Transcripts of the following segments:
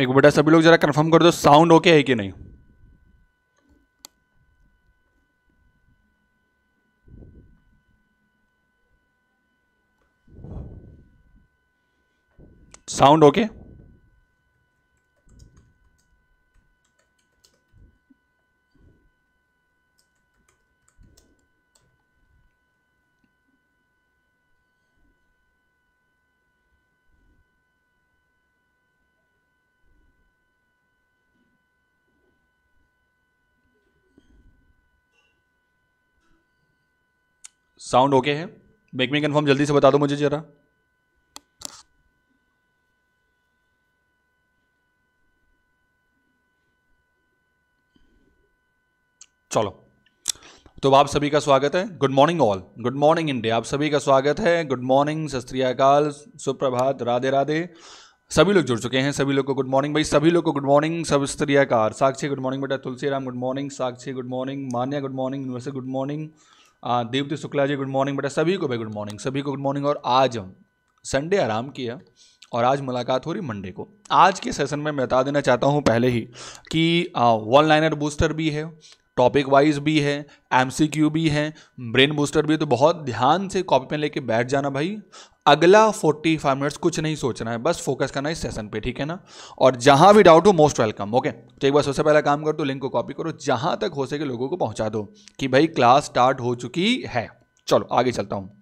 एक बेटा सभी लोग जरा कंफर्म कर दो साउंड ओके है कि नहीं sound okay okay? Sound okay है मेक मी कन्फर्म जल्दी से बता दो मुझे ज़रा चलो तो आप सभी का स्वागत है good morning all good morning India आप सभी का स्वागत है गुड मॉर्निंग सत सुप्रभात राधे राधे सभी लोग जुड़ चुके हैं सभी लोग को गुड मॉर्निंग भाई सभी लोग को गुड मॉर्निंग सब स्त्रियाकार साक्षी गुड मॉर्निंग बेटा Tulsi Ram good morning Sakshi good morning Manya good morning universal good morning Devati Shukla ji good morning बेटा सभी को भाई गुड मॉर्निंग सभी को गुड मॉर्निंग और आज हम संडे आराम किया और आज मुलाकात हो रही मंडे को आज के सेशन में मैं बता देना चाहता हूँ पहले ही कि वन लाइनर बूस्टर भी है टॉपिक वाइज भी है एम भी है ब्रेन बूस्टर भी तो बहुत ध्यान से कॉपी में लेके बैठ जाना भाई अगला फोर्टी फाइव मिनट्स कुछ नहीं सोचना है बस फोकस करना है इस सेशन पे ठीक है ना और जहाँ भी डाउट हो मोस्ट वेलकम ओके तो एक बार सबसे पहला काम कर दो तो लिंक को कॉपी करो जहाँ तक हो सके लोगों को पहुँचा दो कि भाई क्लास स्टार्ट हो चुकी है चलो आगे चलता हूँ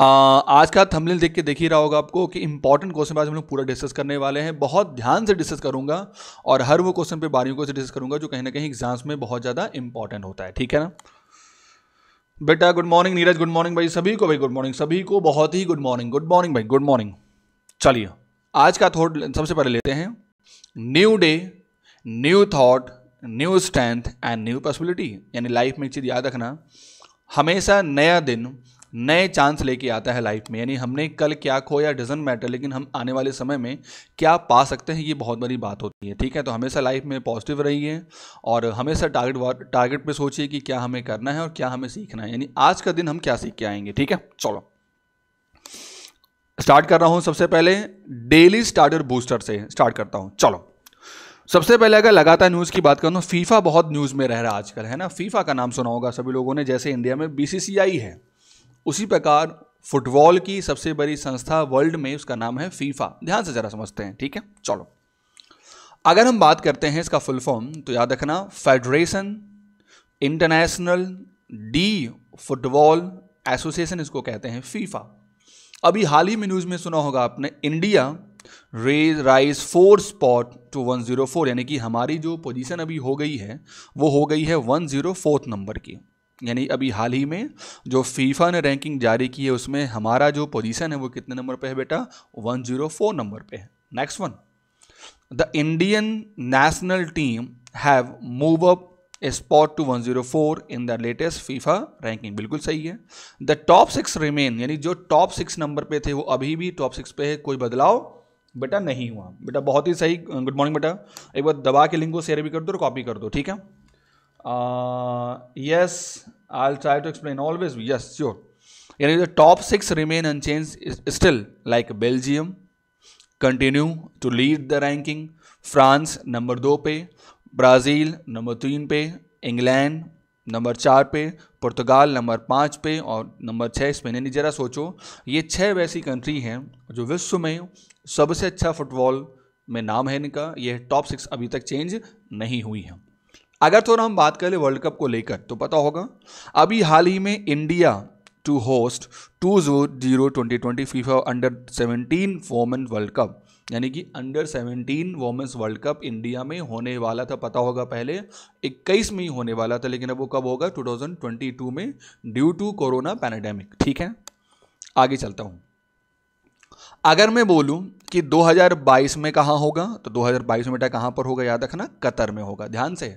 आज का थंबनेल देख के देख ही रहा होगा आपको कि इंपॉर्टेंट क्वेश्चन आज हम लोग पूरा डिस्कस करने वाले हैं बहुत ध्यान से डिस्कस करूंगा और हर वो क्वेश्चन पे को से डिस्कस करूंगा जो कहीं ना कहीं एग्जाम्स में बहुत ज़्यादा इंपॉर्टेंट होता है ठीक है ना बेटा good morning Neeraj good morning भाई सभी को भाई गुड मॉर्निंग सभी को बहुत ही गुड मॉर्निंग गुड मॉर्निंग भाई गुड मॉर्निंग चलिए आज का थॉट सबसे पहले लेते हैं new day new thought new strength and new possibility यानी लाइफ में एक चीज़ याद रखना हमेशा नया दिन नए चांस लेके आता है लाइफ में यानी हमने कल क्या खोया डजन मैटर लेकिन हम आने वाले समय में क्या पा सकते हैं ये बहुत बड़ी बात होती है ठीक है तो हमेशा लाइफ में पॉजिटिव रहिए और हमेशा टारगेट टारगेट पे सोचिए कि क्या हमें करना है और क्या हमें सीखना है यानी आज का दिन हम क्या सीख के आएंगे ठीक है चलो स्टार्ट कर रहा हूँ सबसे पहले डेली स्टार्टर बूस्टर से स्टार्ट करता हूँ चलो सबसे पहले अगर लगातार न्यूज़ की बात करूँ फीफा तो बहुत न्यूज़ में रह रहा आजकल है ना फीफा का नाम सुना होगा सभी लोगों ने जैसे इंडिया में बीसीसीआई है उसी प्रकार फुटबॉल की सबसे बड़ी संस्था वर्ल्ड में उसका नाम है फीफा ध्यान से ज़रा समझते हैं ठीक है चलो अगर हम बात करते हैं इसका फुल फॉर्म तो याद रखना federation international de football association इसको कहते हैं फीफा अभी हाल ही में न्यूज़ में सुना होगा आपने India raise rise four spot to one zero four यानी कि हमारी जो पोजीशन अभी हो गई है वो हो गई है वन ज़ीरो फोर्थ नंबर की यानी अभी हाल ही में जो फीफा ने रैंकिंग जारी की है उसमें हमारा जो पोजीशन है वो कितने नंबर पे है बेटा 104 नंबर पे है next one the Indian national team have move up spot to 104 in the latest FIFA ranking बिल्कुल सही है द टॉप सिक्स रिमेन यानी जो टॉप सिक्स नंबर पे थे वो अभी भी टॉप सिक्स पे है कोई बदलाव बेटा नहीं हुआ बेटा बहुत ही सही गुड मॉर्निंग बेटा एक बार दबा के लिंक को शेयर भी कर दो और कॉपी कर दो ठीक है Uh, yes, I'll try to explain always. Yes, sure. You the top six remain unchanged still, like Belgium continue to lead the ranking, France number दो पे ब्राज़ील नंबर तीन पे इंग्लैंड नंबर चार पे पुर्तगाल नंबर पाँच पे और नंबर छः स्पेन यानी ज़रा सोचो ये छः वैसी कंट्री हैं जो विश्व में सबसे अच्छा फुटबॉल में नाम है इनका यह टॉप सिक्स अभी तक चेंज नहीं हुई है अगर थोड़ा हम बात करें वर्ल्ड कप को लेकर तो पता होगा अभी हाल ही में इंडिया टू होस्ट टू जो zero twenty twenty FIFA under seventeen women world cup यानी कि under seventeen women's world cup India में होने वाला था पता होगा पहले इक्कीस में ही होने वाला था लेकिन अब वो कब होगा 2022 में ड्यू टू कोरोना पैनाडेमिक ठीक है आगे चलता हूँ अगर मैं बोलूं कि 2022 में कहाँ होगा तो 2022 में बेटा कहाँ पर होगा याद रखना कतर में होगा ध्यान से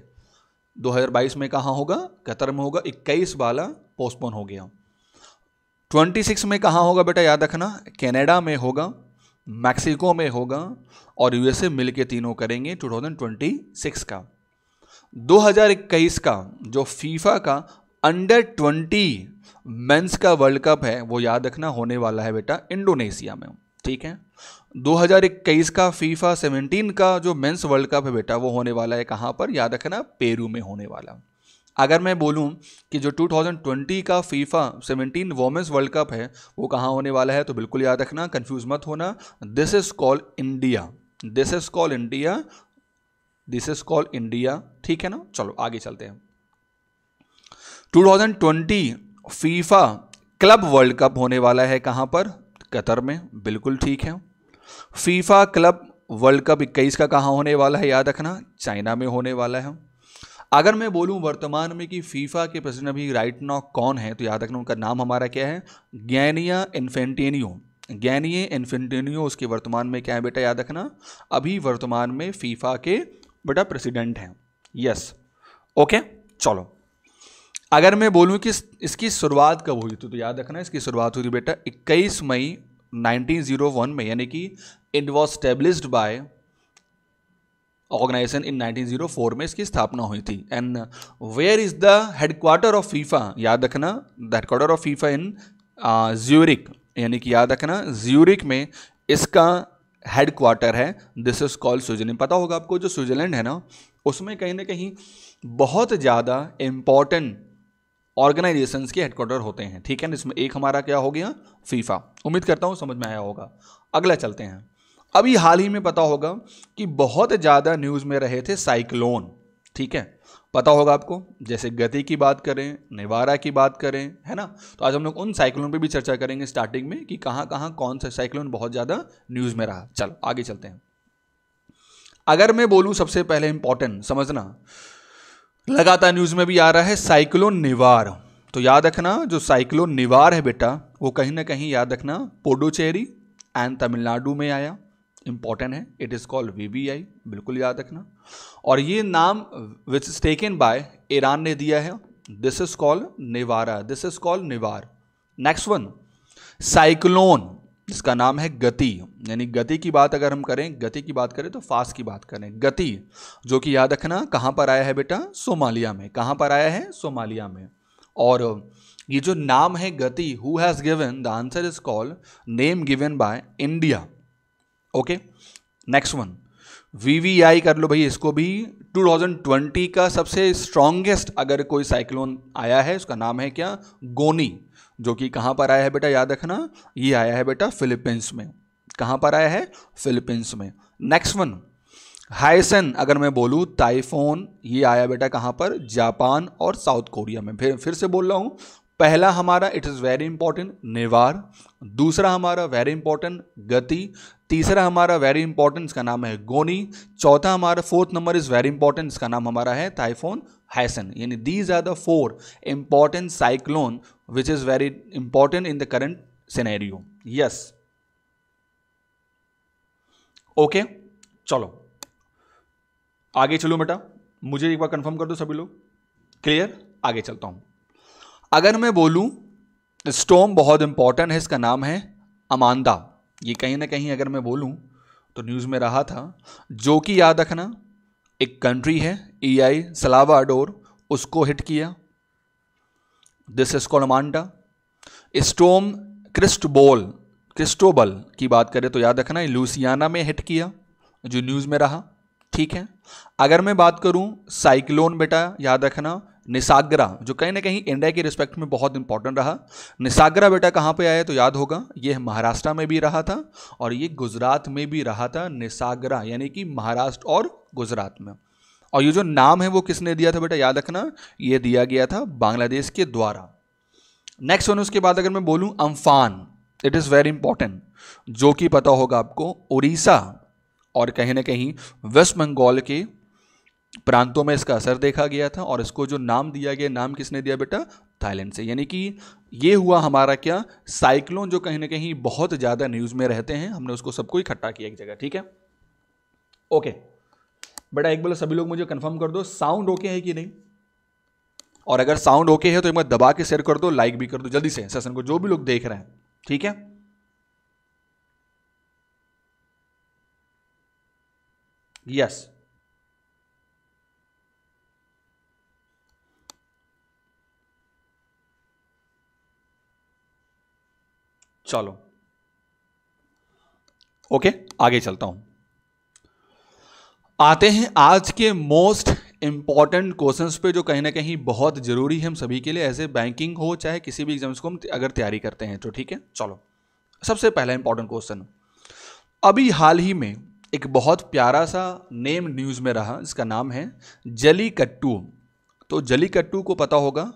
2022 में कहाँ होगा कतर में होगा 21 वाला पोस्टपोन हो गया 26 में कहाँ होगा बेटा याद रखना कनाडा में होगा मैक्सिको में होगा और यूएसए मिल के तीनों करेंगे 2026 का 2021 का जो फीफा का अंडर 20 मेंस का वर्ल्ड कप है वो याद रखना होने वाला है बेटा इंडोनेशिया में ठीक है 2021 का फीफा 17 का जो मेंस वर्ल्ड कप है बेटा वो होने वाला है कहाँ पर याद रखना पेरू में होने वाला अगर मैं बोलूं कि जो 2020 का फीफा 17 वोमेंस वर्ल्ड कप है वो कहाँ होने वाला है तो बिल्कुल याद रखना कंफ्यूज मत होना this is call India this is call India this is call India ठीक है ना चलो आगे चलते हैं 2020 फीफा क्लब वर्ल्ड कप होने वाला है कहाँ पर कतर में बिल्कुल ठीक है फीफा क्लब वर्ल्ड कप इक्कीस का कहाँ होने वाला है याद रखना चाइना में होने वाला है अगर मैं बोलूं वर्तमान में कि फीफा के प्रेसिडेंट अभी राइट नॉक कौन है तो याद रखना उनका नाम हमारा क्या है गैनिया इन्फेंटेनियो गैनिए इन्फेंटेनियो उसके वर्तमान में क्या है बेटा याद रखना अभी वर्तमान में फीफा के बेटा प्रेसिडेंट हैं यस ओके चलो अगर मैं बोलूँ कि इसकी शुरुआत कब हुई थी तो याद रखना इसकी शुरुआत हुई थी बेटा 21 मई 1901 में यानी कि it was established by organization in 1904 में इसकी स्थापना हुई थी and where is the headquarter of FIFA याद रखना the headquarter of FIFA in Zurich यानी कि याद रखना ज्यूरिक में इसका हेडक्वार्टर है दिस इज कॉल्ड स्विट्जरलैंड पता होगा आपको जो स्विट्जरलैंड है ना उसमें कहीं ना कहीं बहुत ज़्यादा इम्पॉर्टेंट ऑर्गेनाइजेशन के हेडक्वार्टर होते हैं ठीक है ना इसमें एक हमारा क्या हो गया फीफा उम्मीद करता हूँ समझ में आया होगा अगला चलते हैं अभी हाल ही में पता होगा कि बहुत ज़्यादा न्यूज़ में रहे थे साइक्लोन ठीक है पता होगा आपको जैसे गति की बात करें निवारा की बात करें है ना तो आज हम लोग उन साइक्लोन पे भी चर्चा करेंगे स्टार्टिंग में कि कहाँ कहाँ कौन सा साइक्लोन बहुत ज़्यादा न्यूज़ में रहा चल आगे चलते हैं अगर मैं बोलूँ सबसे पहले इंपॉर्टेंट समझना लगातार न्यूज़ में भी आ रहा है साइक्लोन निवार तो याद रखना जो साइक्लोन निवार है बेटा वो कहीं ना कहीं याद रखना पोडोचेरी एंड तमिलनाडु में आया इंपॉर्टेंट है इट इज़ कॉल्ड वी बिल्कुल याद रखना और ये नाम which is taken by Iran ने दिया है this is called Nivar this is called Nivar next one cyclone जिसका नाम है गति यानी गति की बात अगर हम करें गति की बात करें तो फास्ट की बात करें गति जो कि याद रखना कहाँ पर आया है बेटा सोमालिया में कहाँ पर आया है सोमालिया में और ये जो नाम है Gati who has given the answer is called name given by India okay next one we कर लो भाई इसको भी 2020 का सबसे स्ट्रॉन्गेस्ट अगर कोई साइक्लोन आया है उसका नाम है क्या गोनी जो कि कहाँ पर आया है बेटा याद रखना ये आया है बेटा फिलीपींस में कहाँ पर आया है फिलीपींस में नेक्स्ट वन हाइसन अगर मैं बोलूँ टाइफोन ये आया बेटा कहाँ पर जापान और साउथ कोरिया में फिर फिर से बोल रहा हूँ पहला हमारा it is very important Nivar दूसरा हमारा वेरी इंपॉर्टेंट गति तीसरा हमारा वेरी इंपॉर्टेंट इसका नाम है गोनी चौथा हमारा fourth number is very important इसका नाम हमारा है टाइफोन हैसन यानी these are the four important cyclone which is very important in the current scenario yes okay चलो आगे चलो बेटा मुझे एक बार कंफर्म कर दो सभी लोग क्लियर आगे चलता हूँ अगर मैं बोलूँ स्टोम बहुत इंपॉर्टेंट है इसका नाम है अमांदा ये कहीं ना कहीं अगर मैं बोलूँ तो न्यूज़ में रहा था जो कि याद रखना एक कंट्री है ई आई सलावा उसको हिट किया this is call Amanda storm Cristobal Cristobal की बात करें तो याद रखना लूसियाना में हिट किया जो न्यूज़ में रहा ठीक है अगर मैं बात करूं साइक्लोन बेटा याद रखना निसागरा जो कहीं ना कहीं इंडिया के रिस्पेक्ट में बहुत इंपॉर्टेंट रहा निसागरा बेटा कहाँ पे आया तो याद होगा ये महाराष्ट्र में भी रहा था और ये गुजरात में भी रहा था निसागरा यानी कि महाराष्ट्र और गुजरात में और ये जो नाम है वो किसने दिया था बेटा याद रखना ये दिया गया था बांग्लादेश के द्वारा नेक्स्ट वन उसके बाद अगर मैं बोलूँ Amphan it is very important जो कि पता होगा आपको उड़ीसा और कहीं ना कहीं वेस्ट बंगाल के प्रांतों में इसका असर देखा गया था और इसको जो नाम दिया गया नाम किसने दिया बेटा थाईलैंड से यानी कि ये हुआ हमारा क्या साइक्लोन जो कहीं ना कहीं बहुत ज़्यादा न्यूज़ में रहते हैं हमने उसको सबको इकट्ठा किया एक जगह ठीक है ओके बेटा एक बोलो सभी लोग मुझे कंफर्म कर दो साउंड ओके है कि नहीं और अगर साउंड ओके है तो एक बार दबा के शेयर कर दो लाइक भी कर दो जल्दी से सेशन को जो भी लोग देख रहे हैं ठीक है यस yes. चलो ओके आगे चलता हूं आते हैं आज के मोस्ट इम्पॉर्टेंट क्वेश्चंस पे जो कहीं ना कहीं बहुत ज़रूरी है हम सभी के लिए ऐसे बैंकिंग हो चाहे किसी भी एग्जाम्स को हम अगर तैयारी करते हैं तो ठीक है चलो सबसे पहला इंपॉर्टेंट क्वेश्चन अभी हाल ही में एक बहुत प्यारा सा नेम न्यूज़ में रहा जिसका नाम है जली कट्टू तो जली कट्टू को पता होगा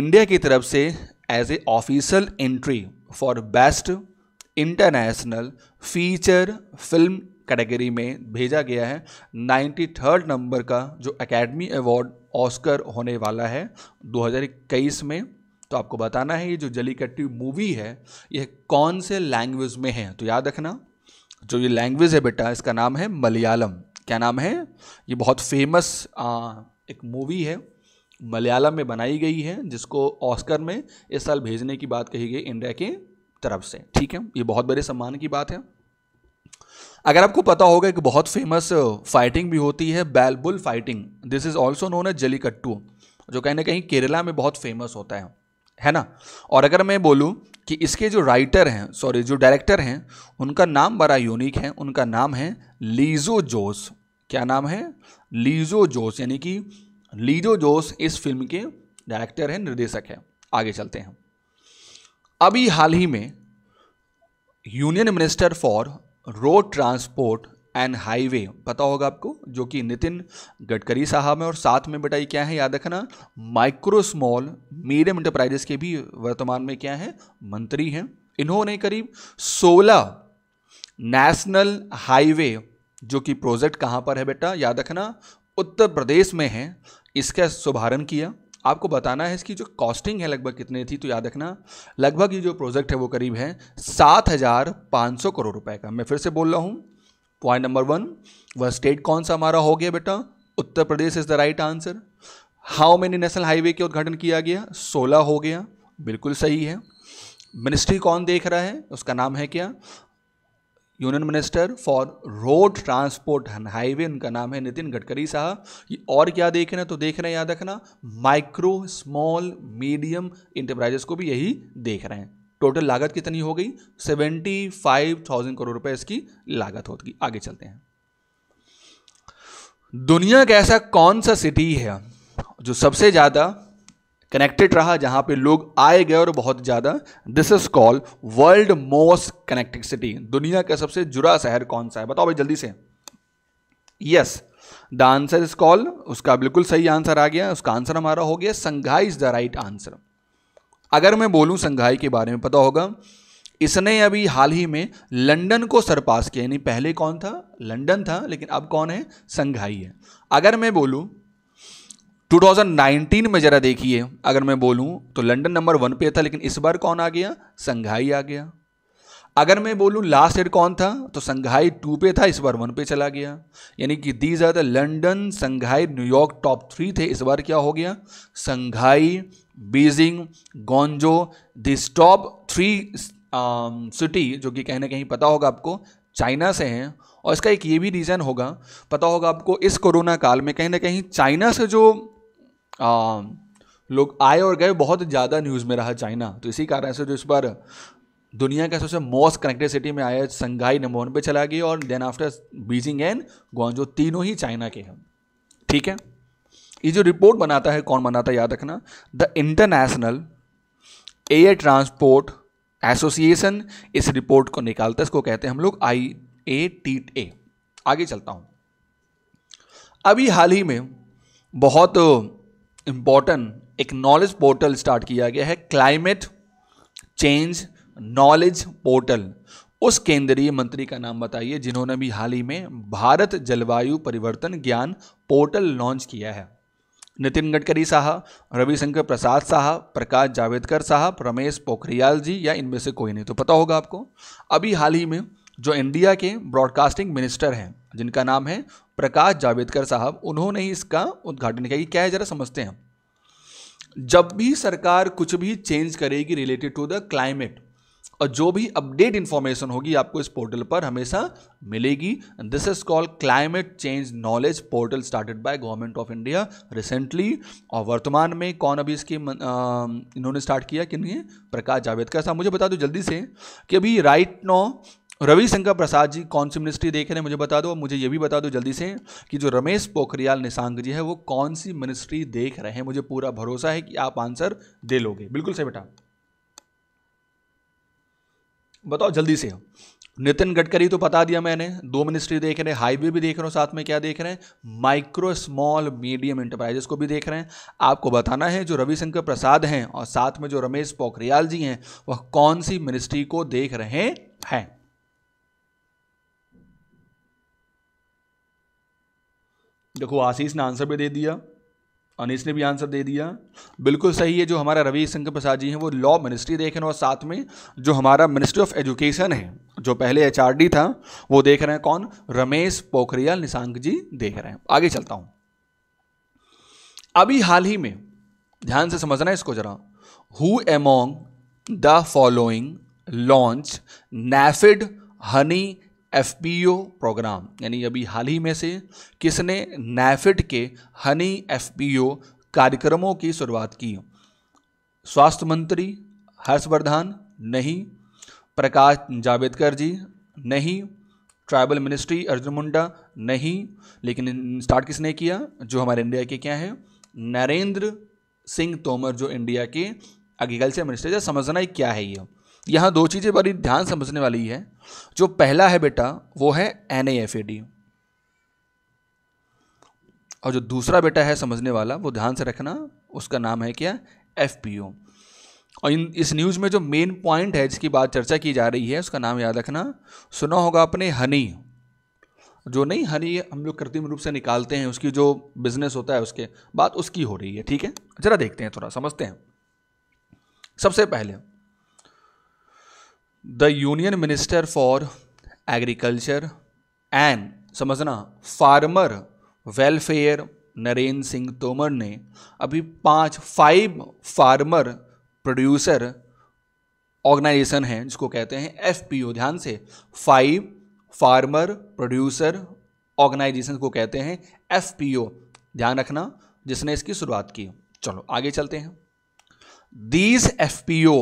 इंडिया की तरफ से as a official entry for best international feature film category में भेजा गया है नाइन्टी थर्ड नंबर का जो एकेडमी अवार्ड ऑस्कर होने वाला है 2021 में तो आपको बताना है ये जो जलीकट्टी मूवी है यह कौन से लैंग्वेज में है तो याद रखना जो ये लैंग्वेज है बेटा इसका नाम है मलयालम क्या नाम है ये बहुत फेमस आ, एक मूवी है मलयालम में बनाई गई है जिसको ऑस्कर में इस साल भेजने की बात कही गई इंडिया के तरफ से ठीक है ये बहुत बड़े सम्मान की बात है अगर आपको पता होगा एक बहुत फेमस फाइटिंग भी होती है बैलबुल fighting this is also known as jallikattu जो कहीं ना कहीं केरला में बहुत फेमस होता है है ना और अगर मैं बोलूँ कि इसके जो राइटर हैं सॉरी जो डायरेक्टर हैं उनका नाम बड़ा यूनिक है उनका नाम है लीजो जोस क्या नाम है लीजो जोस यानी कि लीजो जोस इस फिल्म के डायरेक्टर हैं निर्देशक हैं आगे चलते हैं अभी हाल ही में union minister for road transport and highway पता होगा आपको जो कि नितिन गडकरी साहब हैं और साथ में बेटा ये क्या है याद रखना माइक्रो स्मॉल मीडियम इंटरप्राइजेस के भी वर्तमान में क्या है मंत्री हैं इन्होंने करीब 16 नेशनल हाईवे जो कि प्रोजेक्ट कहाँ पर है बेटा याद रखना उत्तर प्रदेश में है इसका शुभारंभ किया आपको बताना है इसकी जो कॉस्टिंग है लगभग कितनी थी तो याद रखना लगभग ये जो प्रोजेक्ट है वो करीब है सात हज़ार पाँच सौ करोड़ रुपए का मैं फिर से बोल रहा हूँ पॉइंट नंबर वन वह स्टेट कौन सा हमारा हो गया बेटा Uttar Pradesh is the right answer how many national highway के उद्घाटन किया गया सोलह हो गया बिल्कुल सही है मिनिस्ट्री कौन देख रहा है उसका नाम है क्या union minister for road transport and highway उनका नाम है नितिन गडकरी साहब ये और क्या देख रहे हैं तो देख रहे हैं याद रखना माइक्रो स्मॉल मीडियम इंटरप्राइजेस को भी यही देख रहे हैं टोटल लागत कितनी हो गई सेवेंटी फाइव थाउजेंड करोड़ रुपए इसकी लागत होगी आगे चलते हैं दुनिया का ऐसा कौन सा सिटी है जो सबसे ज़्यादा कनेक्टेड रहा जहाँ पे लोग आए गए और बहुत ज़्यादा this is called world most connected city दुनिया का सबसे जुड़ा शहर कौन सा है बताओ भाई जल्दी से yes the answer is call उसका बिल्कुल सही आंसर आ गया उसका आंसर हमारा हो गया Shanghai is the right answer अगर मैं बोलूँ संघाई के बारे में पता होगा इसने अभी हाल ही में लंदन को सरपास किया यानी पहले कौन था लंदन था लेकिन अब कौन है संघाई है अगर मैं बोलूँ 2019 में ज़रा देखिए अगर मैं बोलूँ तो लंदन नंबर वन पे था लेकिन इस बार कौन आ गया संघाई आ गया अगर मैं बोलूँ लास्ट ईयर कौन था तो संघाई टू पे था इस बार वन पे चला गया यानी कि these are the London Shanghai New York top three थे इस बार क्या हो गया Shanghai Beijing Guangzhou this top three city जो कि कहीं ना कहीं पता होगा आपको चाइना से हैं और इसका एक ये भी रीज़न होगा पता होगा आपको इस कोरोना काल में कहीं ना कहीं चाइना से जो Um, लोग आए और गए बहुत ज़्यादा न्यूज़ में रहा चाइना तो इसी कारण से जो इस बार दुनिया का सबसे मोस्ट कनेक्टेड सिटी में आया संघाई नंबर वन पे चला गया और then after Beijing and Guangzhou तीनों ही चाइना के हैं ठीक है ये जो रिपोर्ट बनाता है कौन बनाता है याद रखना the international air transport association इस रिपोर्ट को निकालता है इसको कहते हैं हम लोग आई ए टी ए आगे चलता हूँ अभी हाल ही में बहुत इम्पॉर्टेंट एक नॉलेज पोर्टल स्टार्ट किया गया है क्लाइमेट चेंज नॉलेज पोर्टल उस केंद्रीय मंत्री का नाम बताइए जिन्होंने भी हाल ही में भारत जलवायु परिवर्तन ज्ञान पोर्टल लॉन्च किया है नितिन गडकरी साहब रविशंकर प्रसाद साहब प्रकाश जावेदकर साहब रमेश पोखरियाल जी या इनमें से कोई नहीं तो पता होगा आपको अभी हाल ही में जो इंडिया के ब्रॉडकास्टिंग मिनिस्टर हैं जिनका नाम है प्रकाश जावेदकर साहब उन्होंने ही इसका उद्घाटन किया क्या है जरा समझते हैं जब भी सरकार कुछ भी चेंज करेगी रिलेटेड टू द क्लाइमेट और जो भी अपडेट इंफॉर्मेशन होगी आपको इस पोर्टल पर हमेशा मिलेगी this is called climate change knowledge portal started by government of India recently और वर्तमान में कौन अभी इसकी इन्होंने स्टार्ट किया कि नहीं प्रकाश जावेदकर साहब मुझे बता दो जल्दी से कि अभी राइट नो रविशंकर प्रसाद जी कौन सी मिनिस्ट्री देख रहे हैं मुझे बता दो और मुझे ये भी बता दो जल्दी से कि जो रमेश पोखरियाल निशांक जी है वो कौन सी मिनिस्ट्री देख रहे हैं मुझे पूरा भरोसा है कि आप आंसर दे लोगे बिल्कुल सही बेटा बताओ जल्दी से नितिन गडकरी तो बता दिया मैंने दो मिनिस्ट्री देख रहे हैं हाईवे भी देख रहे हो साथ में क्या देख रहे हैं माइक्रो स्मॉल मीडियम इंटरप्राइजेस को भी देख रहे हैं आपको बताना है जो रविशंकर प्रसाद हैं और साथ में जो रमेश पोखरियाल जी हैं वह कौन सी मिनिस्ट्री को देख रहे हैं देखो आशीष ने आंसर भी दे दिया अनिस ने भी आंसर दे दिया बिल्कुल सही है जो हमारा रवि शंकर प्रसाद जी हैं वो लॉ मिनिस्ट्री देख रहे हैं और साथ में जो हमारा मिनिस्ट्री ऑफ एजुकेशन है जो पहले एच था वो देख रहे हैं कौन रमेश पोखरियाल निशांक जी देख रहे हैं आगे चलता हूँ अभी हाल ही में ध्यान से समझना है इसको जरा who among the following launch NAFED honey F program यानी अभी हाल ही में से किसने नैफिड के हनी एफ कार्यक्रमों की शुरुआत की स्वास्थ्य मंत्री हर्षवर्धन नहीं प्रकाश जावेदकर जी नहीं ट्राइबल मिनिस्ट्री अर्जुन मुंडा नहीं लेकिन स्टार्ट किसने किया जो हमारे इंडिया के क्या हैं नरेंद्र सिंह तोमर जो इंडिया के एग्रीकल्चर मिनिस्टर समझना ही क्या है ये यहाँ दो चीज़ें बड़ी ध्यान समझने वाली है जो पहला है बेटा वो है एन और जो दूसरा बेटा है समझने वाला वो ध्यान से रखना उसका नाम है क्या एफ और इन इस न्यूज़ में जो मेन पॉइंट है जिसकी बात चर्चा की जा रही है उसका नाम याद रखना सुना होगा आपने हनी जो नहीं हनी हम लोग कृत्रिम रूप से निकालते हैं उसकी जो बिजनेस होता है उसके बात उसकी हो रही है ठीक है जरा देखते हैं थोड़ा समझते हैं सबसे पहले the union minister for agriculture and समझना फार्मर वेलफेयर नरेंद्र सिंह तोमर ने अभी पांच फाइव फार्मर प्रोड्यूसर ऑर्गेनाइजेशन है जिसको कहते हैं ओ ध्यान से फाइव फार्मर प्रोड्यूसर ऑर्गेनाइजेशन को कहते हैं ओ ध्यान रखना जिसने इसकी शुरुआत की चलो आगे चलते हैं these O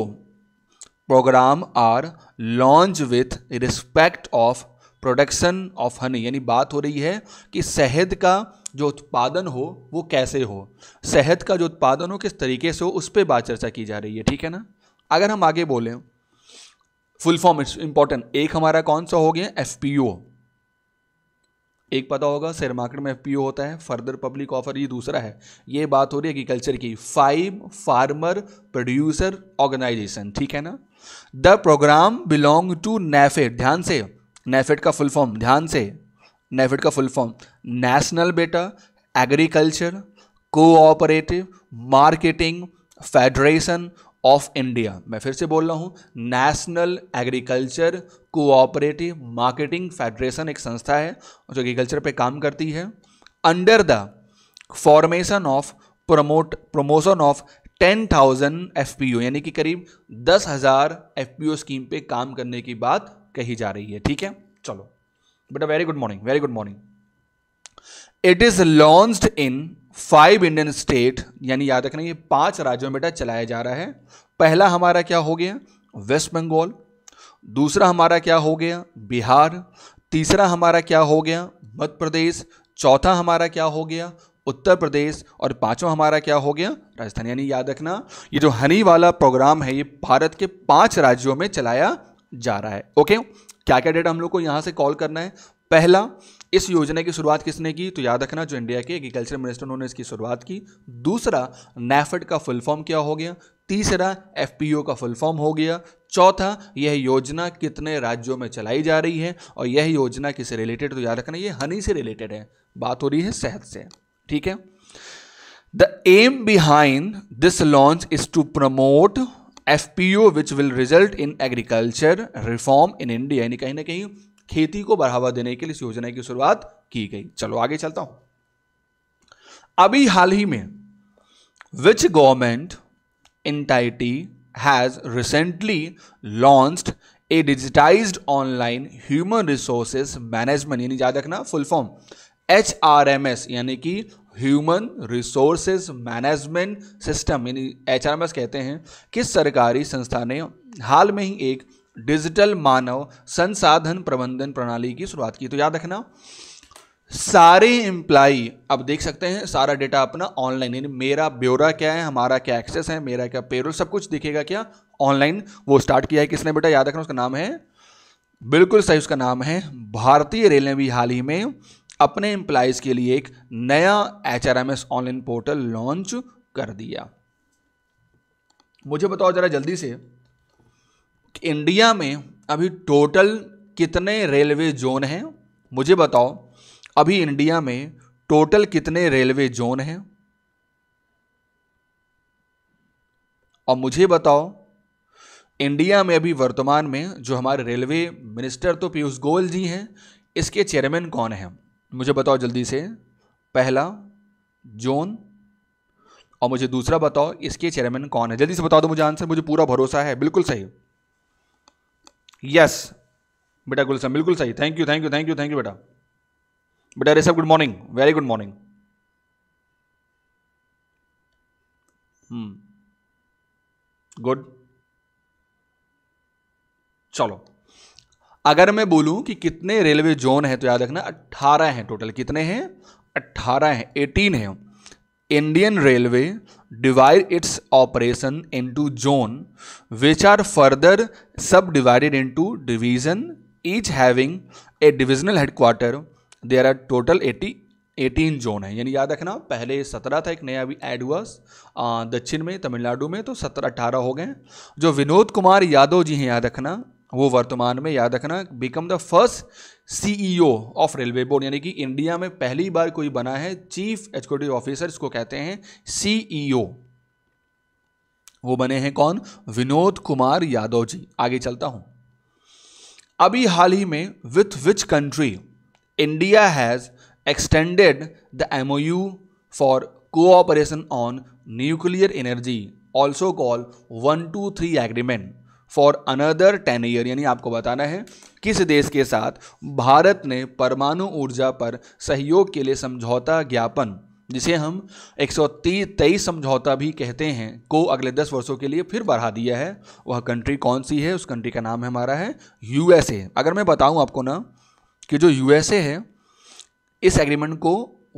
program are launch with respect of production of honey यानी बात हो रही है कि शहद का जो उत्पादन हो वो कैसे हो शहद का जो उत्पादन हो किस तरीके से हो उस पर बात चर्चा की जा रही है ठीक है ना अगर हम आगे बोलें फुल फॉर्म इट्स इंपॉर्टेंट एक हमारा कौन सा हो गया एफ एक पता होगा शेयर मार्केट में एफ होता है फर्दर पब्लिक ऑफर ये दूसरा है ये बात हो रही है एग्रीकल्चर की फाइव फार्मर प्रोड्यूसर ऑर्गेनाइजेशन ठीक है ना the program belong to NAFED ध्यान से नेफेड का फुल फॉर्म ध्यान से नेफेड का फुल फॉर्म नेशनल बेटा agriculture cooperative marketing federation of India मैं फिर से बोल रहा हूँ national agriculture cooperative marketing federation एक संस्था है जो एग्रीकल्चर पे काम करती है under the formation of promote promotion of ten thousand F P O यानी कि करीब दस हज़ार एफ पी ओ स्कीम पे काम करने की बात कही जा रही है ठीक है चलो बेटा very good morning very good morning it is launch in five Indian state यानी याद रखना ये पांच राज्यों में बेटा चलाया जा रहा है पहला हमारा क्या हो गया वेस्ट बंगाल दूसरा हमारा क्या हो गया बिहार तीसरा हमारा क्या हो गया मध्य प्रदेश चौथा हमारा क्या हो गया उत्तर प्रदेश और पांचवा हमारा क्या हो गया राजस्थान यानी याद रखना ये जो हनी वाला प्रोग्राम है ये भारत के पांच राज्यों में चलाया जा रहा है ओके क्या क्या डेटा हम लोग को यहाँ से कॉल करना है पहला इस योजना की शुरुआत किसने की तो याद रखना जो इंडिया के एग्रीकल्चर मिनिस्टर उन्होंने इसकी शुरुआत की दूसरा नेफेड का फुल फॉर्म क्या हो गया तीसरा एफ का फुल फॉर्म हो गया चौथा यह योजना कितने राज्यों में चलाई जा रही है और यह योजना किससे रिलेटेड तो याद रखना ये हनी से रिलेटेड है बात हो रही है शहद से ठीक है the aim behind this launch is to promote F P O which will result in agriculture reform in India यानी कहीं ना कहीं खेती को बढ़ावा देने के लिए इस योजना की शुरुआत की गई चलो आगे चलता हूं अभी हाल ही में which government entity has recently launched a digitized online human resources management यानी याद रखना full form H R M S यानी कि ह्यूमन रिसोर्सेज मैनेजमेंट सिस्टम यानी एच आर एम एस कहते हैं किस सरकारी संस्था ने हाल में ही एक डिजिटल मानव संसाधन प्रबंधन प्रणाली की शुरुआत की तो याद रखना सारे एम्प्लाई अब देख सकते हैं सारा डेटा अपना ऑनलाइन यानी मेरा ब्यौरा क्या है हमारा क्या एक्सेस है मेरा क्या पेरोल सब कुछ दिखेगा क्या ऑनलाइन वो स्टार्ट किया है किसने बेटा याद रखना उसका नाम है बिल्कुल सही उसका नाम है भारतीय रेल ने भी हाल ही में अपने एम्प्लाइज के लिए एक नया एच ऑनलाइन पोर्टल लॉन्च कर दिया मुझे बताओ जरा जल्दी से इंडिया में अभी टोटल कितने रेलवे जोन हैं मुझे बताओ अभी इंडिया में टोटल कितने रेलवे जोन हैं और मुझे बताओ इंडिया में अभी वर्तमान में जो हमारे रेलवे मिनिस्टर तो पीयूष गोयल जी हैं इसके चेयरमैन कौन हैं मुझे बताओ जल्दी से पहला जोन और मुझे दूसरा बताओ इसके चेयरमैन कौन है जल्दी से बता दो मुझे आंसर मुझे पूरा भरोसा है बिल्कुल सही यस बेटा गुलसम बिल्कुल सही thank you thank you thank you thank you बेटा बेटा रेसब good morning very good morning good चलो अगर मैं बोलूं कि कितने रेलवे जोन हैं तो याद रखना 18 हैं टोटल कितने हैं 18 हैं 18 हैं Indian railway divide its operation into zone which are further subdivided into division each having a divisional headquarter there are total eighty eighteen zone है यानी याद रखना पहले सत्रह था एक नया अभी एड हुआ दक्षिण में तमिलनाडु में तो सत्रह अट्ठारह हो गए जो विनोद कुमार यादव जी हैं याद रखना वो वर्तमान में याद रखना become the first CEO of railway board यानी कि इंडिया में पहली बार कोई बना है चीफ एग्जीक्यूटिव ऑफिसर इसको कहते हैं सीईओ e वो बने हैं कौन विनोद कुमार यादव जी आगे चलता हूं अभी हाल ही में with which country India has extended the U for cooperation on nuclear energy also call one two three agreement for another ten year यानी आपको बताना है किस देश के साथ भारत ने परमाणु ऊर्जा पर सहयोग के लिए समझौता ज्ञापन जिसे हम एक सौ तेईस समझौता भी कहते हैं को अगले दस वर्षों के लिए फिर बढ़ा दिया है वह कंट्री कौन सी है उस कंट्री का नाम है हमारा है यूएसए अगर मैं बताऊं आपको ना कि जो यूएसए है इस एग्रीमेंट को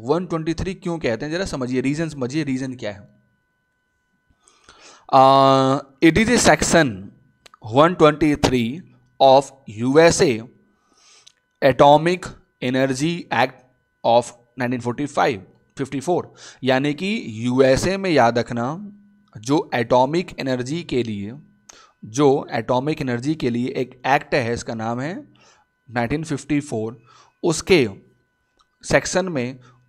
123 क्यों कहते हैं जरा समझिए रीज़न समझिए रीज़न क्या है it is a section 123 of USA atomic energy act of 1945 54 यानी कि यूएसए में याद रखना जो एटॉमिक एनर्जी के लिए जो एटॉमिक एनर्जी के लिए एक एक्ट है इसका नाम है 1954 उसके सेक्शन में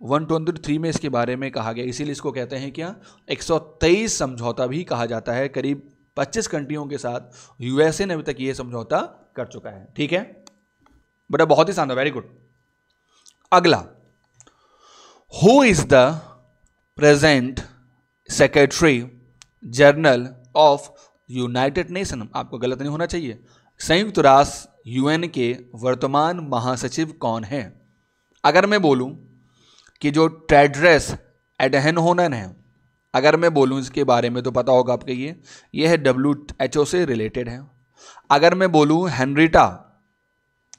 123 में इसके बारे में कहा गया इसीलिए इसको कहते हैं क्या 123 समझौता भी कहा जाता है करीब 25 कंट्रियों के साथ यूएसए ने अभी तक ये समझौता कर चुका है ठीक है बेटा बहुत ही शानदार वेरी गुड अगला who is the present secretary general of United Nation आपको गलत नहीं होना चाहिए संयुक्त राष्ट्र यूएन के वर्तमान महासचिव कौन है अगर मैं बोलूं कि जो टेड्रेस एडहन होनन है अगर मैं बोलूँ इसके बारे में तो पता होगा आपके ये ये है डब्ल्यू एच ओ से रिलेटेड है अगर मैं बोलूँ हेनरीटा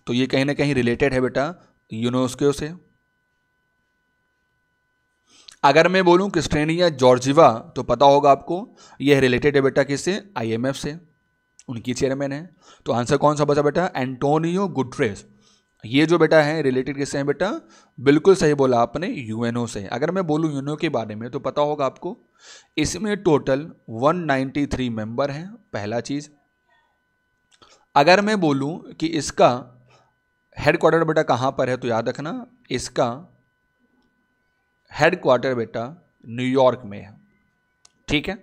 तो ये कहीं ना कहीं रिलेटेड है बेटा यूनेस्को से अगर मैं बोलूँ क्रिस्टेनिया जॉर्जिवा तो पता होगा आपको यह रिलेटेड है बेटा किससे आईएमएफ से उनकी चेयरमैन है तो आंसर कौन सा बचा बेटा एंटोनियो गुड्रेस ये जो बेटा है रिलेटेड किससे है बेटा बिल्कुल सही बोला आपने यूएनओ से अगर मैं बोलूँ यूएनओ के बारे में तो पता होगा आपको इसमें टोटल 193 मेंबर हैं पहला चीज़ अगर मैं बोलूँ कि इसका हेडक्वार्टर बेटा कहाँ पर है तो याद रखना इसका हेडक्वार्टर बेटा न्यूयॉर्क में है ठीक है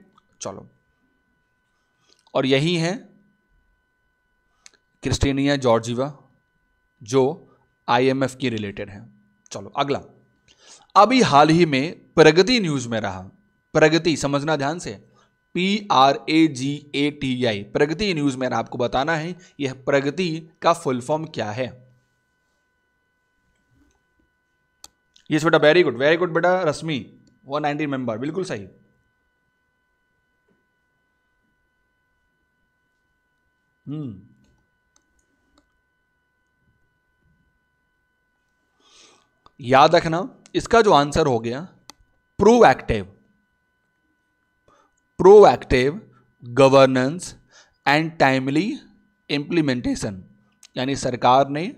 चलो और यही है क्रिस्टीनिया जॉर्जिवा जो आईएमएफ की रिलेटेड हैं चलो अगला अभी हाल ही में प्रगति न्यूज़ में रहा प्रगति समझना ध्यान से P R A G A T I Pragati news में आपको बताना है यह प्रगति का फुल फॉर्म क्या है यस बेटा वेरी गुड वेरी गुड बेटा रश्मि वन नाइनटी मेंबर बिल्कुल सही हम्म याद रखना इसका जो आंसर हो गया proactive proactive governance and timely implementation यानी सरकार ने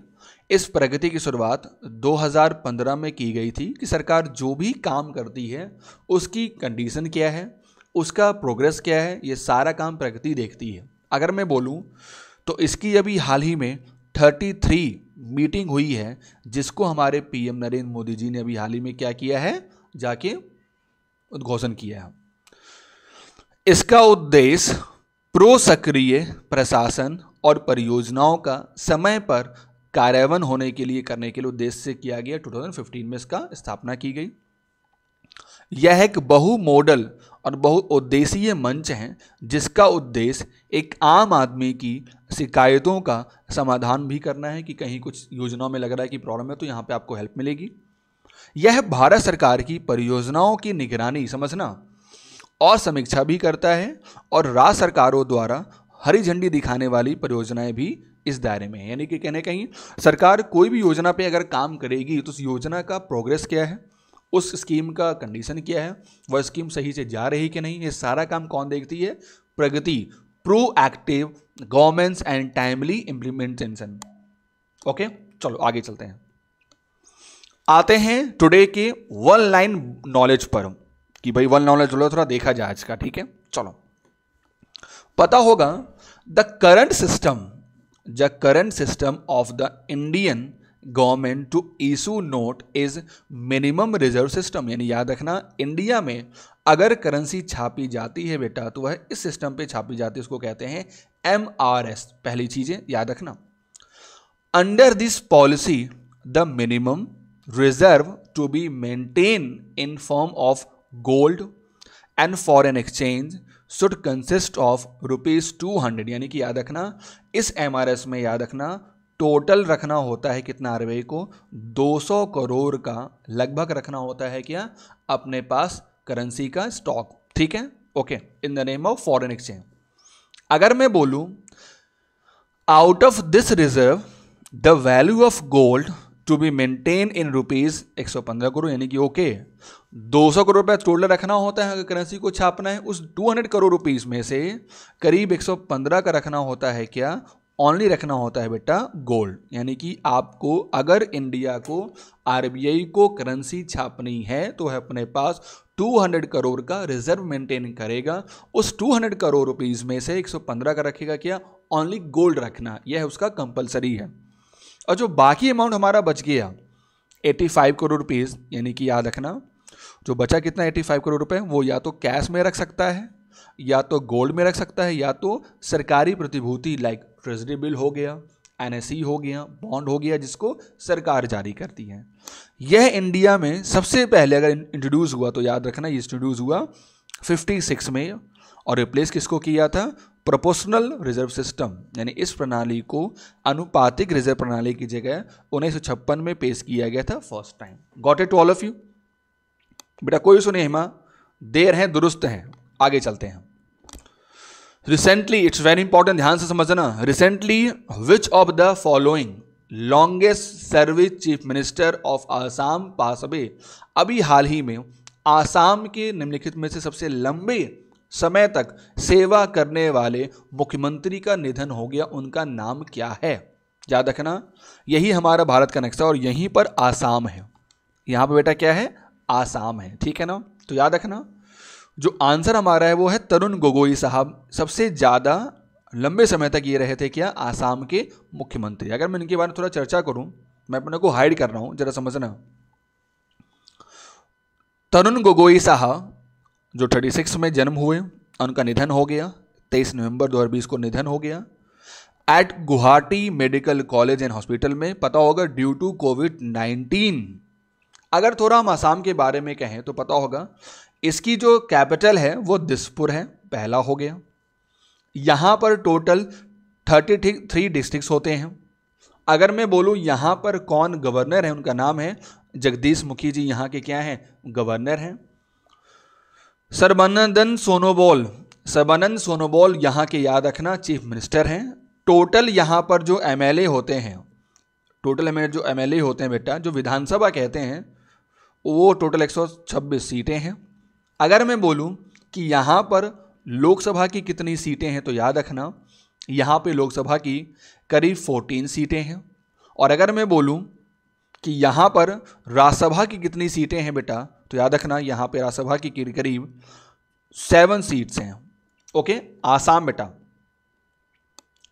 इस प्रगति की शुरुआत 2015 में की गई थी कि सरकार जो भी काम करती है उसकी कंडीशन क्या है उसका प्रोग्रेस क्या है ये सारा काम प्रगति देखती है अगर मैं बोलूँ तो इसकी अभी हाल ही में 33 मीटिंग हुई है जिसको हमारे पीएम नरेंद्र मोदी जी ने अभी हाल ही में क्या किया है जाके उद्घोषण किया है इसका उद्देश्य प्रो सक्रिय प्रशासन और परियोजनाओं का समय पर कार्यान्वयन होने के लिए करने के लिए उद्देश्य से किया गया 2015 में इसका स्थापना की गई यह एक बहुमोडल और बहुउद्देशीय मंच है जिसका उद्देश्य एक आम आदमी की शिकायतों का समाधान भी करना है कि कहीं कुछ योजनाओं में लग रहा है कि प्रॉब्लम है तो यहाँ पे आपको हेल्प मिलेगी यह भारत सरकार की परियोजनाओं की निगरानी समझना और समीक्षा भी करता है और राज्य सरकारों द्वारा हरी झंडी दिखाने वाली परियोजनाएं भी इस दायरे में है यानी कि कहने कहीं सरकार कोई भी योजना पे अगर काम करेगी तो उस योजना का प्रोग्रेस क्या है उस स्कीम का कंडीशन क्या है वह स्कीम सही से जा रही कि नहीं ये सारा काम कौन देखती है Pragati active governments and timely implementation okay चलो आगे चलते हैं आते हैं टुडे के वन लाइन नॉलेज पर कि भाई वन नॉलेज बोलो थोड़ा देखा जाए आज का ठीक है चलो पता होगा the current system the current system of the Indian government to issue note is minimum reserve system यानी याद रखना इंडिया में अगर करेंसी छापी जाती है बेटा तो वह इस सिस्टम पे छापी जाती है उसको कहते हैं एम पहली है याद रखना under this policy the minimum reserve to be maintain in form of gold and foreign exchange should consist of rupees two hundred यानी कि याद रखना इस एम में याद रखना टोटल रखना होता है कितना आरबीआई को 200 करोड़ का लगभग रखना होता है क्या अपने पास करेंसी का स्टॉक ठीक है okay in the name of foreign exchange अगर मैं बोलूं out of this reserve the value of gold to be maintain in rupees 115 crore यानी कि ओके 200 करोड़ रुपया टोटल रखना होता है अगर करेंसी को छापना है उस 200 करोड़ रुपीज में से करीब 115 का रखना होता है क्या ओनली रखना होता है बेटा गोल्ड यानी कि आपको अगर इंडिया को आरबीआई को करेंसी छापनी है तो है अपने पास 200 करोड़ का रिजर्व मेंटेन करेगा उस 200 करोड़ रुपीज़ में से 115 का रखेगा क्या ओनली गोल्ड रखना यह उसका कंपलसरी है और जो बाकी अमाउंट हमारा बच गया 85 करोड़ रुपीज़ यानी कि याद रखना जो बचा कितना 85 करोड़ रुपए वो या तो कैश में रख सकता है या तो गोल्ड में रख सकता है या तो सरकारी प्रतिभूति लाइक ट्रेजरी बिल हो गया एन e हो गया बॉन्ड हो गया जिसको सरकार जारी करती है यह इंडिया में सबसे पहले अगर इंट्रोड्यूस हुआ तो याद रखना ये इंट्रोड्यूस हुआ 56 में और रिप्लेस किसको किया था प्रोपोर्शनल रिजर्व सिस्टम यानी इस प्रणाली को अनुपातिक रिजर्व प्रणाली की जगह उन्नीस में पेश किया गया था first time got it to all of you बेटा कोई सुने हिमा देर हैं दुरुस्त हैं आगे चलते हैं रिसेंटली इट्स वेरी इंपॉर्टेंट ध्यान से समझना recently which of the following longest service chief minister of Assam pass away अभी हाल ही में आसाम के निम्नलिखित में से सबसे लंबे समय तक सेवा करने वाले मुख्यमंत्री का निधन हो गया उनका नाम क्या है याद रखना यही हमारा भारत का नक्शा और यहीं पर आसाम है यहाँ पर बेटा क्या है आसाम है ठीक है ना तो याद रखना जो आंसर हमारा है वो है तरुण गोगोई साहब सबसे ज़्यादा लंबे समय तक ये रहे थे क्या आसाम के मुख्यमंत्री अगर मैं इनके बारे में थोड़ा चर्चा करूं मैं अपने को हाइड कर रहा हूं जरा समझना तरुण गोगोई साहब जो 36 में जन्म हुए उनका निधन हो गया 23 नवंबर 2020 को निधन हो गया at Guwahati medical college and hospital में पता होगा ड्यू टू कोविड 19 अगर थोड़ा हम आसाम के बारे में कहें तो पता होगा इसकी जो कैपिटल है वो दिसपुर है पहला हो गया यहाँ पर टोटल थर्टी थ्री डिस्ट्रिक्स होते हैं अगर मैं बोलूँ यहाँ पर कौन गवर्नर है उनका नाम है जगदीश मुखी जी यहाँ के क्या हैं गवर्नर हैं सर्बानंदन सोनोबोल सर्बानंद सोनोबोल यहाँ के याद रखना चीफ मिनिस्टर हैं टोटल यहाँ पर जो एम होते हैं टोटल एम जो एम होते हैं बेटा जो विधानसभा कहते हैं वो टोटल 126 सीटें हैं अगर मैं बोलूँ कि यहाँ पर लोकसभा की कितनी सीटें हैं तो याद रखना यहाँ पे लोकसभा की करीब 14 सीटें हैं और अगर मैं बोलूँ कि यहाँ पर राज्यसभा की कितनी सीटें हैं बेटा तो याद रखना यहाँ पे राज्यसभा की करीब सेवन सीट्स हैं ओके आसाम बेटा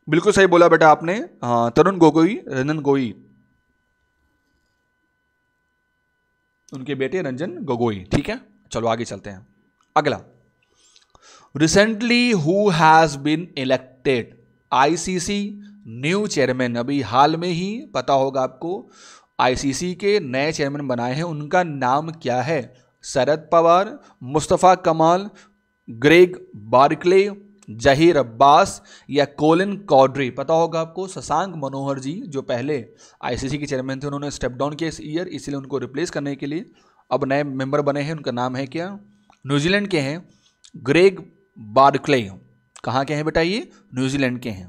बिल्कुल सही बोला बेटा आपने तरुण गोगोई रंजन गोई उनके बेटे रंजन गोगोई ठीक है चलो आगे चलते हैं अगला recently who has been elected ICC new chairman अभी हाल में ही पता होगा आपको आईसीसी के नए चेयरमैन बनाए हैं उनका नाम क्या है शरद पवार मुस्तफ़ा कमाल ग्रेग बार्कले जहीर अब्बास या कोलिन कॉड्री पता होगा आपको शशांक मनोहर जी जो पहले आईसीसी के चेयरमैन थे उन्होंने स्टेप डाउन किया इस ईयर इसलिए उनको रिप्लेस करने के लिए अब नए मेंबर बने हैं उनका नाम है क्या न्यूजीलैंड के हैं ग्रेग बार्कले कहाँ के हैं बेटा ये न्यूजीलैंड के हैं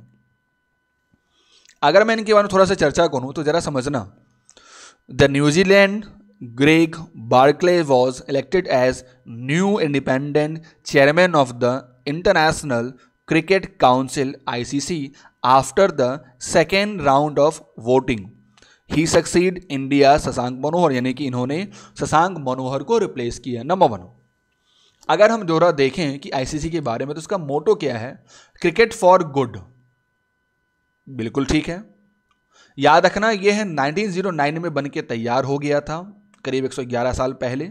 अगर मैं इनके बारे में थोड़ा सा चर्चा करूँ तो ज़रा समझना the New Zealand Greg Barclay was elected as new independent chairman of the international cricket council ICC after the second round of voting he succeed India Shashank Manohar यानी कि इन्होंने शशांक मनोहर को रिप्लेस किया नंबर वन अगर हम जोरा देखें कि आईसीसी के बारे में तो उसका मोटो क्या है क्रिकेट फॉर गुड बिल्कुल ठीक है याद रखना यह है 1909 में बन के तैयार हो गया था करीब 111 साल पहले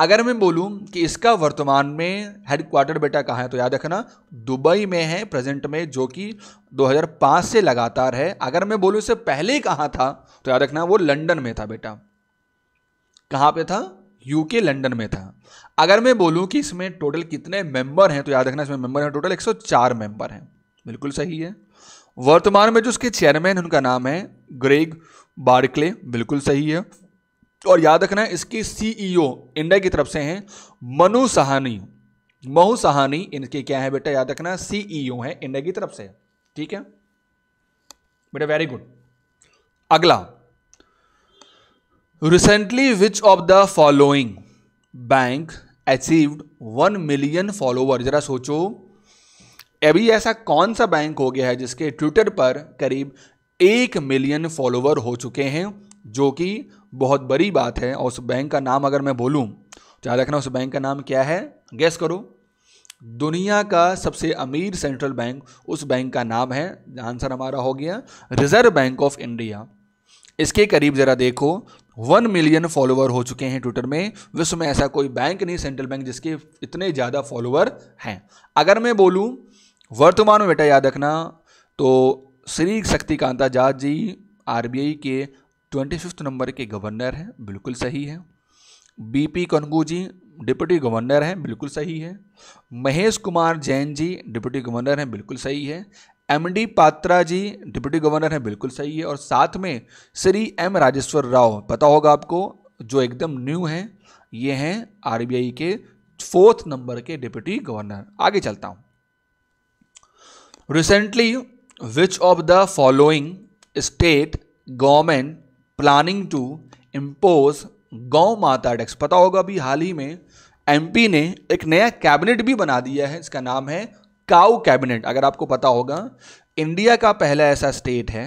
अगर मैं बोलूँ कि इसका वर्तमान में हेड क्वार्टर बेटा कहाँ है तो याद रखना दुबई में है प्रेजेंट में जो कि 2005 से लगातार है अगर मैं बोलूँ इससे पहले कहाँ था तो याद रखना वो लंदन में था बेटा कहाँ पे था यूके लंदन में था अगर मैं बोलूँ कि इसमें टोटल कितने मेंबर हैं तो याद रखना इसमें मेंबर हैं टोटल 104 मेंबर हैं बिल्कुल सही है वर्तमान में जो उसके चेयरमैन उनका नाम है ग्रेग बार्कले बिल्कुल सही है और याद रखना इसके सीईओ e इंडिया की तरफ से हैं मनु सहानी महू सहानी इनके क्या है बेटा याद रखना सीईओ e है इंडिया की तरफ से ठीक है बेटा वेरी गुड अगला recently which of the following bank achieved one million follower जरा सोचो अभी ऐसा कौन सा बैंक हो गया है जिसके ट्विटर पर करीब एक मिलियन फॉलोवर हो चुके हैं जो कि बहुत बड़ी बात है और उस बैंक का नाम अगर मैं बोलूँ तो याद रखना उस बैंक का नाम क्या है गैस करो दुनिया का सबसे अमीर सेंट्रल बैंक उस बैंक का नाम है आंसर हमारा हो गया रिजर्व बैंक ऑफ इंडिया इसके करीब ज़रा देखो वन मिलियन फॉलोवर हो चुके हैं ट्विटर में विश्व में ऐसा कोई बैंक नहीं सेंट्रल बैंक जिसके इतने ज़्यादा फॉलोवर हैं अगर मैं बोलूँ वर्तमान में बेटा याद रखना तो श्री शक्तिकांता आजाद जी आरबीआई के ट्वेंटी फिफ्थ नंबर के गवर्नर हैं बिल्कुल सही है BP Kanungo ji deputy governor हैं बिल्कुल सही है महेश कुमार जैन जी डिप्टी गवर्नर हैं बिल्कुल सही है MD Patra ji deputy governor हैं बिल्कुल सही है और साथ में श्री एम राजेश्वर राव पता होगा आपको जो एकदम न्यू हैं ये हैं आरबीआई के फोर्थ नंबर के डिप्टी गवर्नर आगे चलता हूँ recently which of the following state government planning to impose gau mata tax पता होगा अभी हाल ही में एमपी ने एक नया कैबिनेट भी बना दिया है इसका नाम है काउ कैबिनेट अगर आपको पता होगा इंडिया का पहला ऐसा स्टेट है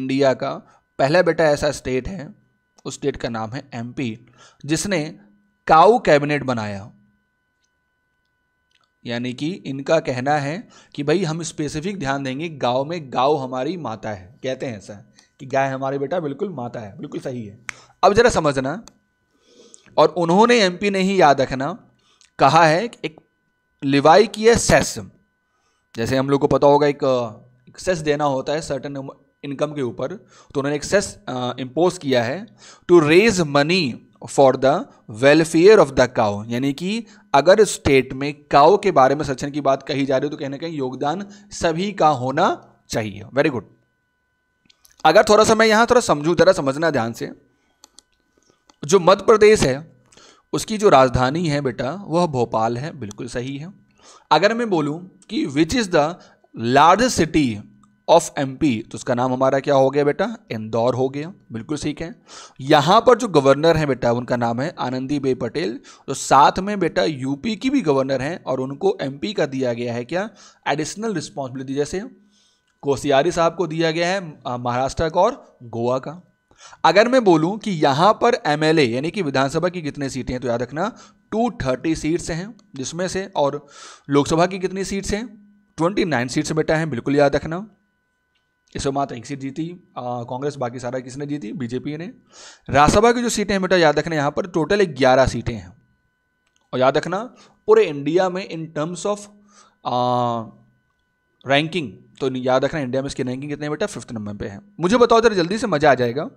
इंडिया का पहला बेटा ऐसा स्टेट है उस स्टेट का नाम है एमपी जिसने काउ कैबिनेट बनाया यानी कि इनका कहना है कि भाई हम स्पेसिफिक ध्यान देंगे गांव में गांव हमारी माता है कहते हैं ऐसा कि गाय हमारी बेटा बिल्कुल माता है बिल्कुल सही है अब ज़रा समझना और उन्होंने एमपी ने ही याद रखना कहा है कि एक लिवाई की है सेस जैसे हम लोग को पता होगा एक, एक सेस देना होता है सर्टन इनकम के ऊपर तो उन्होंने एक सेस इम्पोज किया है to raise money for the welfare of the cow यानी कि अगर स्टेट में काओ के बारे में सचिन की बात कही जा रही हो तो कहीं ना कहीं योगदान सभी का होना चाहिए वेरी गुड अगर थोड़ा सा मैं यहाँ थोड़ा समझूँ ज़रा समझना ध्यान से जो मध्य प्रदेश है उसकी जो राजधानी है बेटा वह भोपाल है बिल्कुल सही है अगर मैं बोलूँ कि which is the largest city of MP तो उसका नाम हमारा क्या हो गया बेटा इंदौर हो गया बिल्कुल ठीक है यहाँ पर जो गवर्नर हैं बेटा उनका नाम है आनंदी बे पटेल तो साथ में बेटा यूपी की भी गवर्नर हैं और उनको एमपी का दिया गया है क्या एडिशनल रिस्पॉन्सिबिलिटी जैसे कोसियारी साहब को दिया गया है महाराष्ट्र का और गोवा का अगर मैं बोलूं कि यहां पर एमएलए यानी कि विधानसभा की कितनी सीटें हैं तो याद रखना 230 सीट्स हैं जिसमें से और लोकसभा की कितनी सीट्स हैं 29 सीट्स बेटा हैं बिल्कुल याद रखना इसमें मात्र एक सीट जीती कांग्रेस बाकी सारा किसने जीती बीजेपी ने राज्यसभा की जो सीटें हैं बेटा याद रखना यहाँ पर टोटल ग्यारह सीटें हैं और याद रखना पूरे इंडिया में इन टर्म्स ऑफ रैंकिंग तो याद रखना इंडिया में इसकी रैंकिंग कितने बेटा फिफ्थ नंबर पे है मुझे बताओ जरा जल्दी से मज़ा आ जाएगा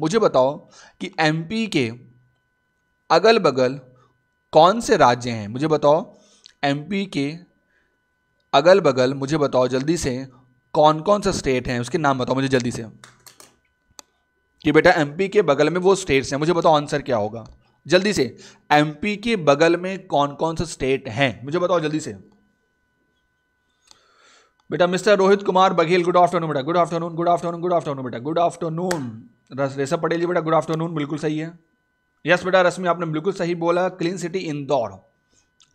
मुझे बताओ कि एमपी के अगल बगल कौन से राज्य हैं मुझे बताओ एमपी के अगल बगल मुझे बताओ जल्दी से कौन कौन सा स्टेट हैं उसके नाम बताओ मुझे जल्दी से कि बेटा एमपी के बगल में वो स्टेट्स हैं मुझे बताओ आंसर क्या होगा जल्दी से एमपी के बगल में कौन कौन से स्टेट हैं मुझे बताओ जल्दी से बेटा mister Rohit Kumar Baghel good afternoon बेटा good afternoon good afternoon good afternoon बेटा गुड आफ्टरनून रेसा पटेल जी बेटा गुड आफ्टरनून बिल्कुल सही है यस बेटा रश्मि आपने बिल्कुल सही बोला clean city Indore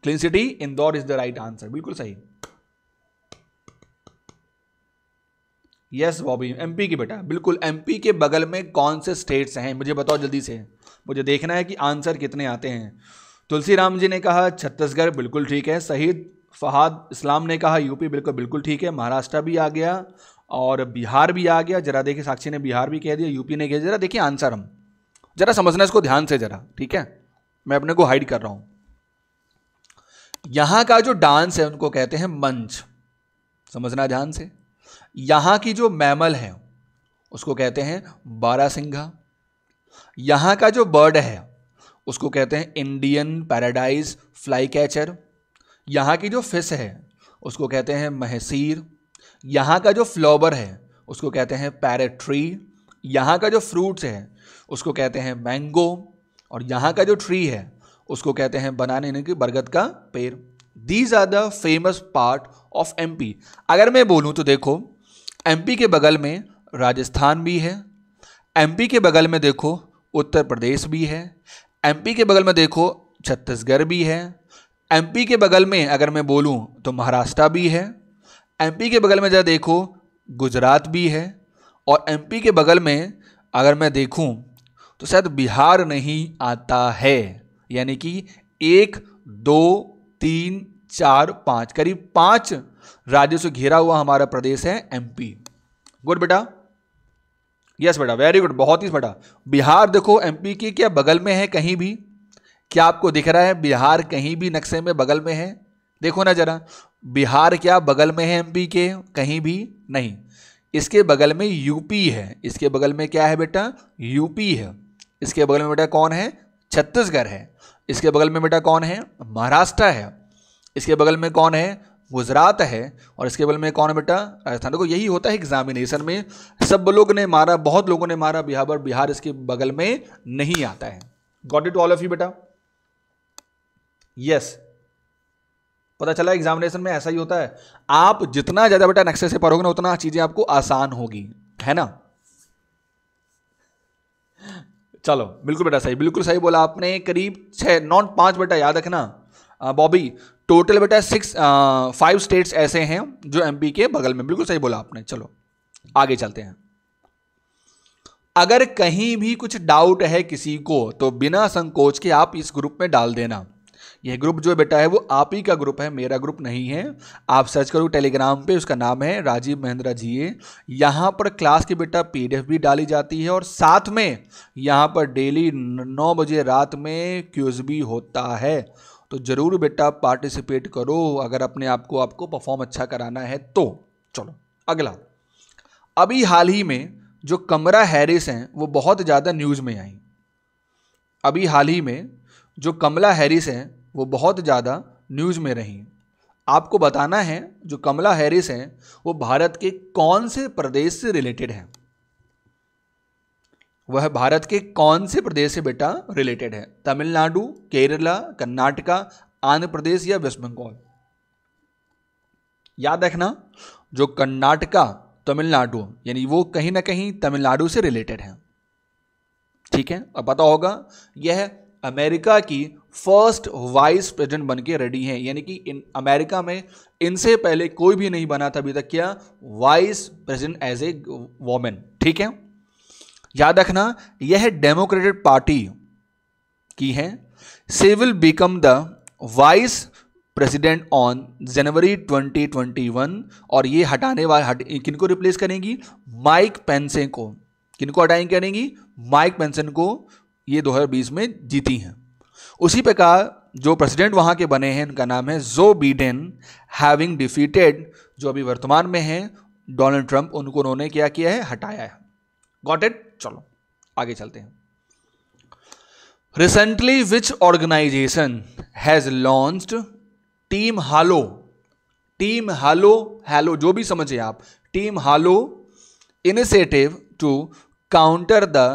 clean city Indore is the right answer बिल्कुल सही यस बॉबी एमपी की बेटा बिल्कुल एमपी के बगल में कौन से स्टेट्स हैं मुझे बताओ जल्दी से मुझे देखना है कि आंसर कितने आते हैं तुलसी राम जी ने कहा छत्तीसगढ़ बिल्कुल ठीक है शहीद फहाद इस्लाम ने कहा यूपी बिल्कुल बिल्कुल ठीक है महाराष्ट्र भी आ गया और बिहार भी आ गया जरा देखिए साक्षी ने बिहार भी कह दिया यूपी ने कह दिया जरा देखिए आंसर हम जरा समझना इसको ध्यान से जरा ठीक है मैं अपने को हाइड कर रहा हूँ यहाँ का जो डांस है उनको कहते हैं मंच समझना ध्यान से यहाँ की जो मैमल है उसको कहते हैं बारासिंघा यहाँ का जो बर्ड है उसको कहते हैं इंडियन पैराडाइज फ्लाई कैचर यहाँ की जो फिस है उसको कहते हैं महसीर यहाँ का जो फ्लावर है उसको कहते हैं पैरेट ट्री यहाँ का जो फ्रूट्स है उसको कहते हैं मैंगो और यहाँ का जो ट्री है उसको कहते हैं बनाने की बरगद का पेड़ these are the famous part of M अगर मैं बोलूँ तो देखो एम के बगल में राजस्थान भी है एम के बगल में देखो उत्तर प्रदेश भी है एम के बगल में देखो छत्तीसगढ़ भी है एमपी के बगल में अगर मैं बोलूँ तो महाराष्ट्र भी है एमपी के बगल में जरा देखो गुजरात भी है और एमपी के बगल में अगर मैं देखूँ तो शायद बिहार नहीं आता है यानी कि एक दो तीन चार पाँच करीब पाँच राज्यों से घिरा हुआ हमारा प्रदेश है एमपी गुड बेटा यस बेटा वेरी गुड बहुत ही बेटा बिहार देखो एमपी के क्या बगल में है कहीं भी क्या आपको दिख रहा है बिहार कहीं भी नक्शे में बगल में है देखो ना ज़रा बिहार क्या बगल में है एमपी के कहीं भी नहीं इसके बगल में यूपी है इसके बगल में क्या है बेटा यूपी है इसके बगल में बेटा कौन है छत्तीसगढ़ है इसके बगल में बेटा कौन है महाराष्ट्र है इसके बगल में कौन है गुजरात है और इसके बगल में कौन है बेटा राजस्थान देखो यही होता है एग्जामिनेशन में सब लोग ने मारा बहुत लोगों ने मारा बिहार बिहार इसके बगल में नहीं आता है got it all of you बेटा यस पता चला एग्जामिनेशन में ऐसा ही होता है आप जितना ज़्यादा बेटा नक्शे से पढ़ोगे ना उतना चीज़ें आपको आसान होगी है ना चलो बिल्कुल बेटा सही बिल्कुल सही बोला आपने करीब छह नॉन पांच बेटा याद रखना बॉबी टोटल बेटा सिक्स फाइव स्टेट्स ऐसे हैं जो एमपी के बगल में बिल्कुल सही बोला आपने चलो आगे चलते हैं अगर कहीं भी कुछ डाउट है किसी को तो बिना संकोच के आप इस ग्रुप में डाल देना यह ग्रुप जो बेटा है वो आप ही का ग्रुप है मेरा ग्रुप नहीं है आप सर्च करो टेलीग्राम पे उसका नाम है राजीव महेंद्रा जी यहाँ पर क्लास की बेटा पीडीएफ भी डाली जाती है और साथ में यहाँ पर डेली नौ बजे रात में क्यूज भी होता है तो ज़रूर बेटा पार्टिसिपेट करो अगर अपने आप को आपको परफॉर्म अच्छा कराना है तो चलो अगला अभी हाल ही में जो कमरा हैरिस हैं वो बहुत ज़्यादा न्यूज़ में आई अभी हाल ही में जो कमला हैरिस हैं वो बहुत ज़्यादा न्यूज़ में रहीं आपको बताना है जो कमला हैरिस हैं वो भारत के कौन से प्रदेश से रिलेटेड हैं वह भारत के कौन से प्रदेश से बेटा रिलेटेड है तमिलनाडु केरला कर्नाटका आंध्र प्रदेश या वेस्ट बंगाल याद रखना जो कर्नाटका तमिलनाडु यानी वो कहीं ना कहीं तमिलनाडु से रिलेटेड है ठीक है अब पता होगा यह अमेरिका की फर्स्ट वाइस प्रेसिडेंट बन के रेडी हैं यानी कि इन अमेरिका में इनसे पहले कोई भी नहीं बना था अभी तक क्या vice president as a women ठीक है याद रखना यह डेमोक्रेटिक पार्टी की है she will become the vice president on January 2021 और ये हटाने वाले हट, किनको रिप्लेस करेंगी माइक पेंसे को किनको हटाएंगे करेंगी माइक पेंसन को ये 2020 में जीती हैं उसी प्रकार जो प्रेसिडेंट वहाँ के बने हैं उनका नाम है जो बीडेन हैविंग डिफीटेड जो अभी वर्तमान में हैं डोनाल्ड ट्रंप उनको उन्होंने क्या किया है हटाया है गॉट इट चलो आगे चलते हैं recently which organization has launched team halo team halo hello जो भी समझे आप team halo initiative to counter the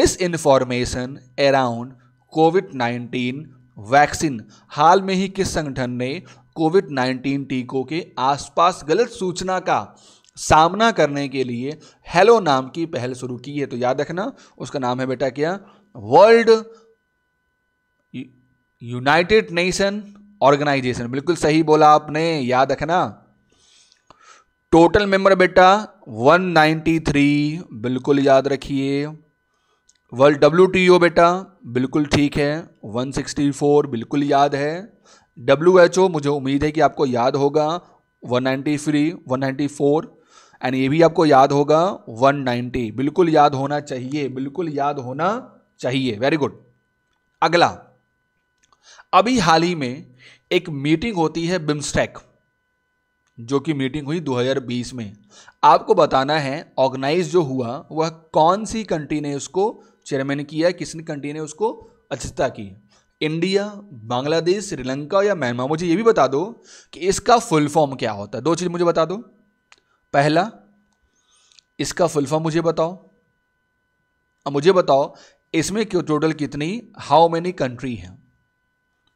misinformation around Covid 19 vaccine हाल में ही किस संगठन ने कोविड 19 टीकों के आसपास गलत सूचना का सामना करने के लिए हेलो नाम की पहल शुरू की है तो याद रखना उसका नाम है बेटा क्या वर्ल्ड यूनाइटेड नेशन ऑर्गेनाइजेशन बिल्कुल सही बोला आपने याद रखना टोटल मेंबर बेटा 193 बिल्कुल याद रखिए वर्ल्ड डब्ल्यू टी ओ बेटा बिल्कुल ठीक है 164 बिल्कुल याद है डब्ल्यू एच ओ मुझे उम्मीद है कि आपको याद होगा 193 194 एंड ये भी आपको याद होगा 190 बिल्कुल याद होना चाहिए बिल्कुल याद होना चाहिए वेरी गुड अगला अभी हाल ही में एक मीटिंग होती है बिम्स्टेक जो कि मीटिंग हुई 2020 में आपको बताना है ऑर्गेनाइज जो हुआ वह कौन सी कंट्री ने उसको चेयरमैन किया है किसने कंट्री ने उसको अध्यक्षता की इंडिया बांग्लादेश श्रीलंका या म्यांमार मुझे ये भी बता दो कि इसका फुल फॉर्म क्या होता है दो चीज़ मुझे बता दो पहला इसका फुल फॉर्म मुझे बताओ अब मुझे बताओ इसमें क्यों टोटल कितनी हाउ मैनी कंट्री हैं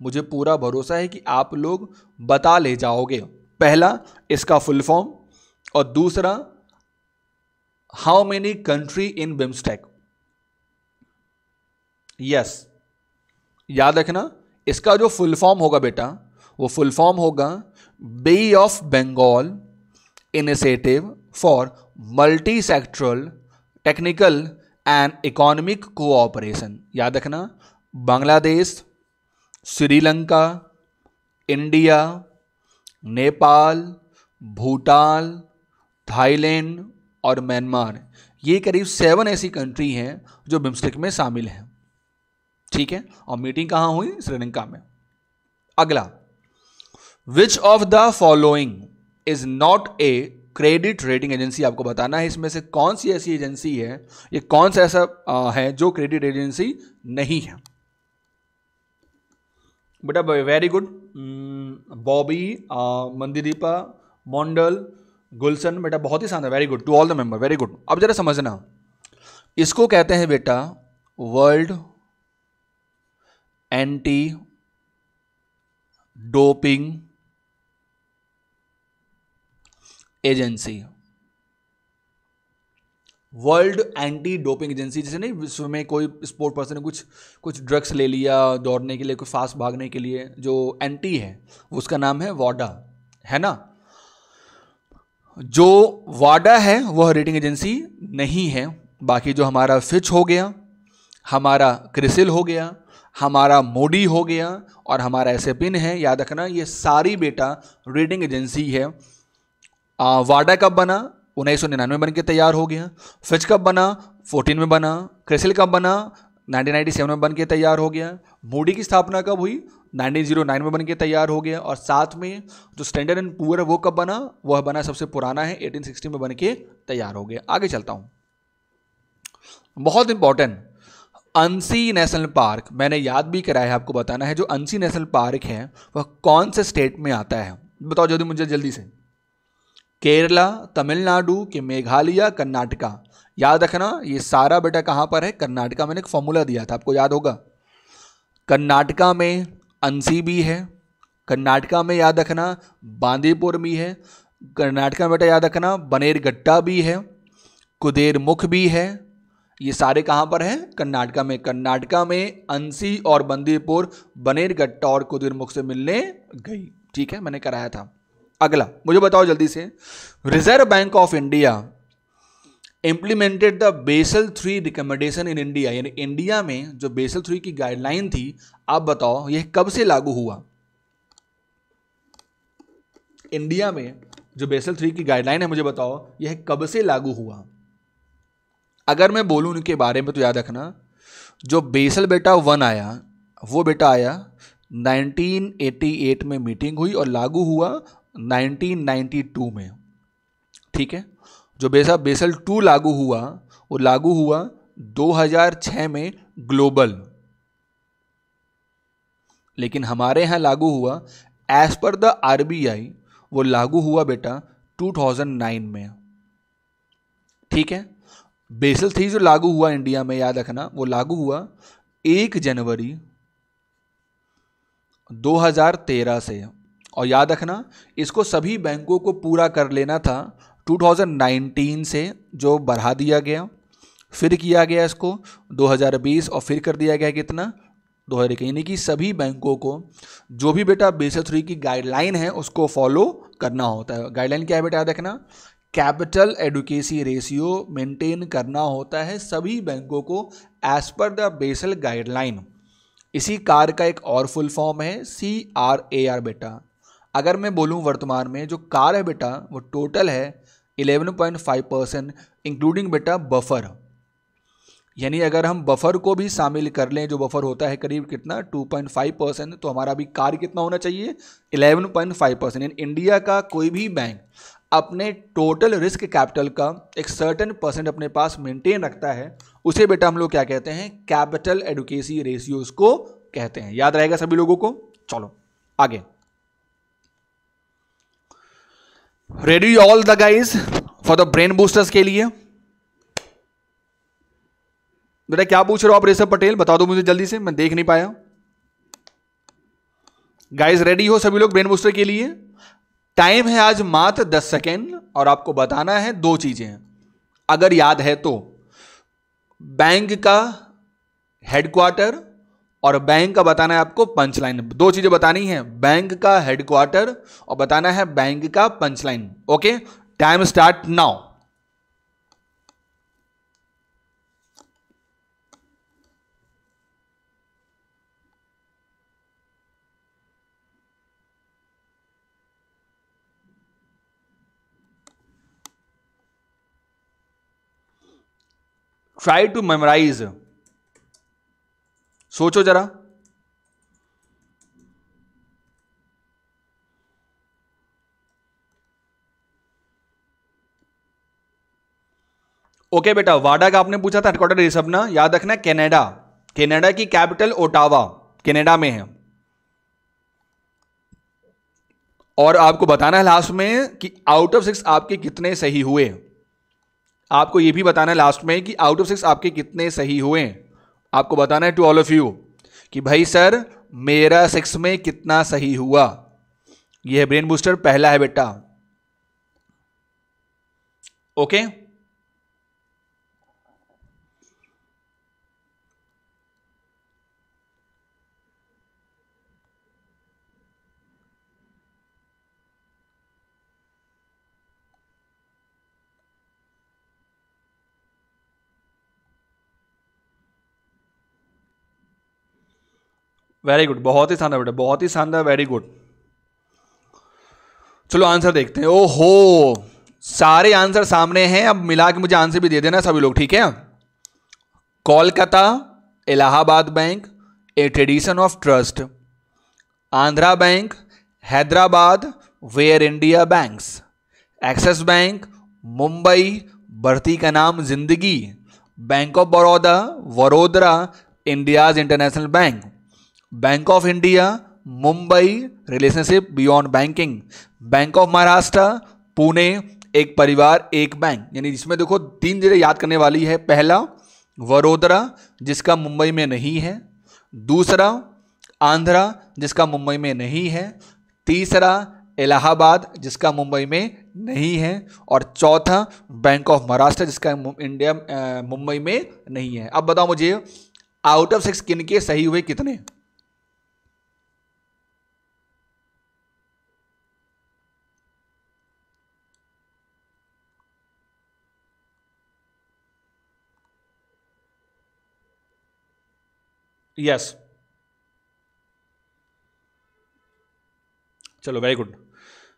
मुझे पूरा भरोसा है कि आप लोग बता ले जाओगे पहला इसका फुल फॉर्म और दूसरा how many country in BIMSTEC yes याद रखना इसका जो फुल फॉर्म होगा बेटा वो फुल फॉर्म होगा bay of Bengal initiative for multi sectoral technical and economic cooperation याद रखना बांग्लादेश श्रीलंका इंडिया नेपाल भूटान थाईलैंड और म्यांमार ये करीब सेवन ऐसी कंट्री हैं जो बिम्स्टेक में शामिल हैं ठीक है और मीटिंग कहां हुई श्रीलंका में अगला which of the following is not a credit rating agency आपको बताना है इसमें से कौन सी ऐसी एजेंसी है ये कौन सा ऐसा आ, है जो क्रेडिट एजेंसी नहीं है बेटा very good Bobby Mandiradipa Mondal Gulshan बेटा बहुत ही शानदार very good to all the member very good अब जरा समझना इसको कहते हैं बेटा world anti doping agency world anti doping agency जैसे नहीं विश्व में कोई स्पोर्ट पर्सन ने कुछ कुछ ड्रग्स ले लिया दौड़ने के लिए कुछ फास्ट भागने के लिए जो एंटी है उसका नाम है वाडा है ना जो वाडा है वह रेटिंग एजेंसी नहीं है बाकी जो हमारा फिच हो गया हमारा क्रिसिल हो गया हमारा मोडी हो गया और हमारा ऐसे पिन है याद रखना ये सारी बेटा रेटिंग एजेंसी है आ, वाडा कब बना उन्नीस सौ निन्यानवे बन के तैयार हो गया फिच कब बना फोर्टीन में बना क्रेसिल कब बना 1997 में बन के तैयार हो गया मोडी की स्थापना कब हुई 1909 में बन के तैयार हो गया और साथ में जो स्टैंडर्ड एंड पुअर है वो कब बना वह बना सबसे पुराना है 1860 में बन के तैयार हो गया आगे चलता हूँ बहुत इंपॉर्टेंट अंसी नेशनल पार्क मैंने याद भी कराया है आपको बताना है जो अंसी नेशनल पार्क है वह कौन से स्टेट में आता है बताओ जल्दी मुझे जल्दी से केरला तमिलनाडु के मेघालय कर्नाटका याद रखना ये सारा बेटा कहाँ पर है कर्नाटका मैंने एक फॉर्मूला दिया था आपको याद होगा कर्नाटका में अंसी भी है कर्नाटका में याद रखना बांदीपुर भी है कर्नाटका में बेटा याद रखना बनेरगट्टा भी है कुदेरमुख भी है ये सारे कहाँ पर हैं कर्नाटका में कर्नाटका में अंसी और बंदीपुर बनेरगट्टा और कुदीरमुख से मिलने गई ठीक है मैंने कराया था अगला मुझे बताओ जल्दी से reserve bank of India implemented the Basel three recommendation in India यानी इंडिया में जो बेसल थ्री की गाइडलाइन थी आप बताओ यह कब से लागू हुआ इंडिया में जो बेसल थ्री की गाइडलाइन है मुझे बताओ यह कब से लागू हुआ अगर मैं बोलूँ उनके बारे में तो याद रखना जो बेसल बेटा वन आया वो बेटा आया 1988 में मीटिंग हुई और लागू हुआ 1992 में ठीक है जो बेसा बेसल टू लागू हुआ वो लागू हुआ 2006 में ग्लोबल लेकिन हमारे यहाँ लागू हुआ एज पर द आर वो लागू हुआ बेटा 2009 में ठीक है बेसल थ्री जो लागू हुआ इंडिया में याद रखना वो लागू हुआ एक जनवरी 2013 से और याद रखना इसको सभी बैंकों को पूरा कर लेना था 2019 से जो बढ़ा दिया गया फिर किया गया इसको 2020 और फिर कर दिया गया कितना दो हज़ार इक्कीस यानी कि सभी बैंकों को जो भी बेटा बेसल थ्री की गाइडलाइन है उसको फॉलो करना होता है गाइडलाइन क्या है बेटा याद रखना कैपिटल एडुकेसी रेशियो मेंटेन करना होता है सभी बैंकों को as per the Basel guideline इसी कार का एक और फुल फॉर्म है सी आर ए आर बेटा अगर मैं बोलूँ वर्तमान में जो कार है बेटा वो टोटल है 11.5 परसेंट इंक्लूडिंग बेटा बफर यानी अगर हम बफर को भी शामिल कर लें जो बफर होता है करीब कितना 2.5 परसेंट तो हमारा भी कार कितना होना चाहिए 11.5 परसेंट यानी इंडिया का कोई भी बैंक अपने टोटल रिस्क कैपिटल का एक सर्टन परसेंट अपने पास मेंटेन रखता है उसे बेटा हम लोग क्या कहते हैं कैपिटल एडुकेसी रेशियोज को कहते हैं याद रहेगा सभी लोगों को चलो आगे ready all the guys for the brain boosters के लिए बेटा क्या पूछ रहे हो आप ऋषभ पटेल बता दो मुझे जल्दी से मैं देख नहीं पाया गाइज रेडी हो सभी लोग ब्रेन बूस्टर के लिए टाइम है आज मात्र दस सेकेंड और आपको बताना है दो चीज़ें अगर याद है तो बैंक का हेडक्वार्टर और बैंक का बताना है आपको पंचलाइन दो चीज़ें बतानी है बैंक का हेडक्वार्टर और बताना है बैंक का punchline okay time start now try to memorise सोचो जरा ओके okay बेटा वाडा का आपने पूछा था हेडक्वार्टर ये सब ना याद रखना कनाडा कनाडा की कैपिटल ओटावा कनाडा में है और आपको बताना है लास्ट में कि आउट ऑफ सिक्स आपके कितने सही हुए आपको ये भी बताना है लास्ट में कि आउट ऑफ सिक्स आपके कितने सही हुए आपको बताना है टू ऑल ऑफ यू कि भाई सर मेरा सिक्स में कितना सही हुआ यह ब्रेन बूस्टर पहला है बेटा ओके okay? वेरी गुड बहुत ही शानदार बेटा बहुत ही शानदार वेरी गुड चलो आंसर देखते हैं ओहो हो सारे आंसर सामने हैं अब मिला के मुझे आंसर भी दे देना सभी लोग ठीक है Kolkata Allahabad bank a tradition of trust Andhra bank Hyderabad where India banks Axis bank Mumbai भर्ती का नाम जिंदगी bank of Baroda Vadodara India's international bank bank of India Mumbai relationship beyond banking bank of Maharashtra Pune एक परिवार एक बैंक यानी जिसमें देखो तीन जगह याद करने वाली है पहला वडोदरा जिसका मुंबई में नहीं है दूसरा आंध्रा जिसका मुंबई में नहीं है तीसरा इलाहाबाद जिसका मुंबई में नहीं है और चौथा बैंक ऑफ महाराष्ट्र जिसका इंडिया मुंबई में नहीं है अब बताओ मुझे आउट ऑफ सिक्स किन के सही हुए कितने यस चलो वेरी गुड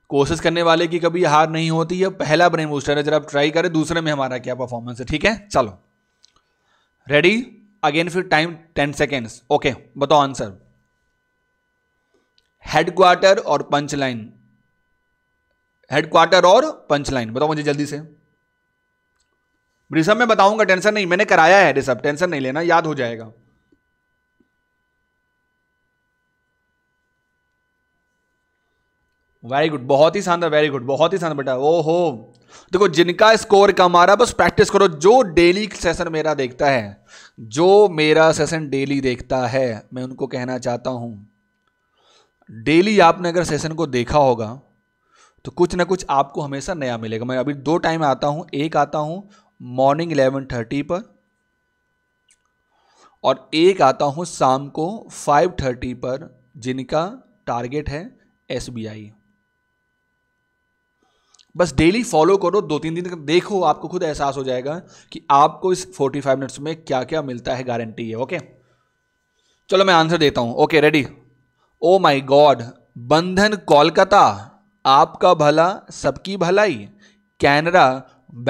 कोशिश करने वाले की कभी हार नहीं होती है पहला ब्रेन बूस्टर है जरा आप ट्राई करें दूसरे में हमारा क्या परफॉर्मेंस है ठीक है चलो रेडी अगेन फिर टाइम टेन सेकेंड्स ओके बताओ आंसर हेडक्वार्टर और पंच लाइन हेडक्वार्टर और पंच लाइन बताओ मुझे जल्दी से ऋषभ मैं बताऊंगा टेंशन नहीं मैंने कराया है ऋषभ टेंशन नहीं लेना याद हो जाएगा वेरी गुड बहुत ही शानदार वेरी गुड बहुत ही शानदार बेटा ओ हो देखो जिनका स्कोर कम आ रहा है बस प्रैक्टिस करो जो डेली सेशन मेरा देखता है जो मेरा सेशन डेली देखता है मैं उनको कहना चाहता हूँ डेली आपने अगर सेशन को देखा होगा तो कुछ ना कुछ आपको हमेशा नया मिलेगा मैं अभी दो टाइम आता हूँ एक आता हूँ मॉर्निंग इलेवन थर्टी पर और एक आता हूँ शाम को फाइव थर्टी पर जिनका टारगेट है एस बी आई बस डेली फॉलो करो दो तीन दिन तक देखो आपको खुद एहसास हो जाएगा कि आपको इस 45 मिनट्स में क्या क्या मिलता है गारंटी है ओके चलो मैं आंसर देता हूँ okay ready oh my god Bandhan Kolkata आपका भला सबकी भलाई Canara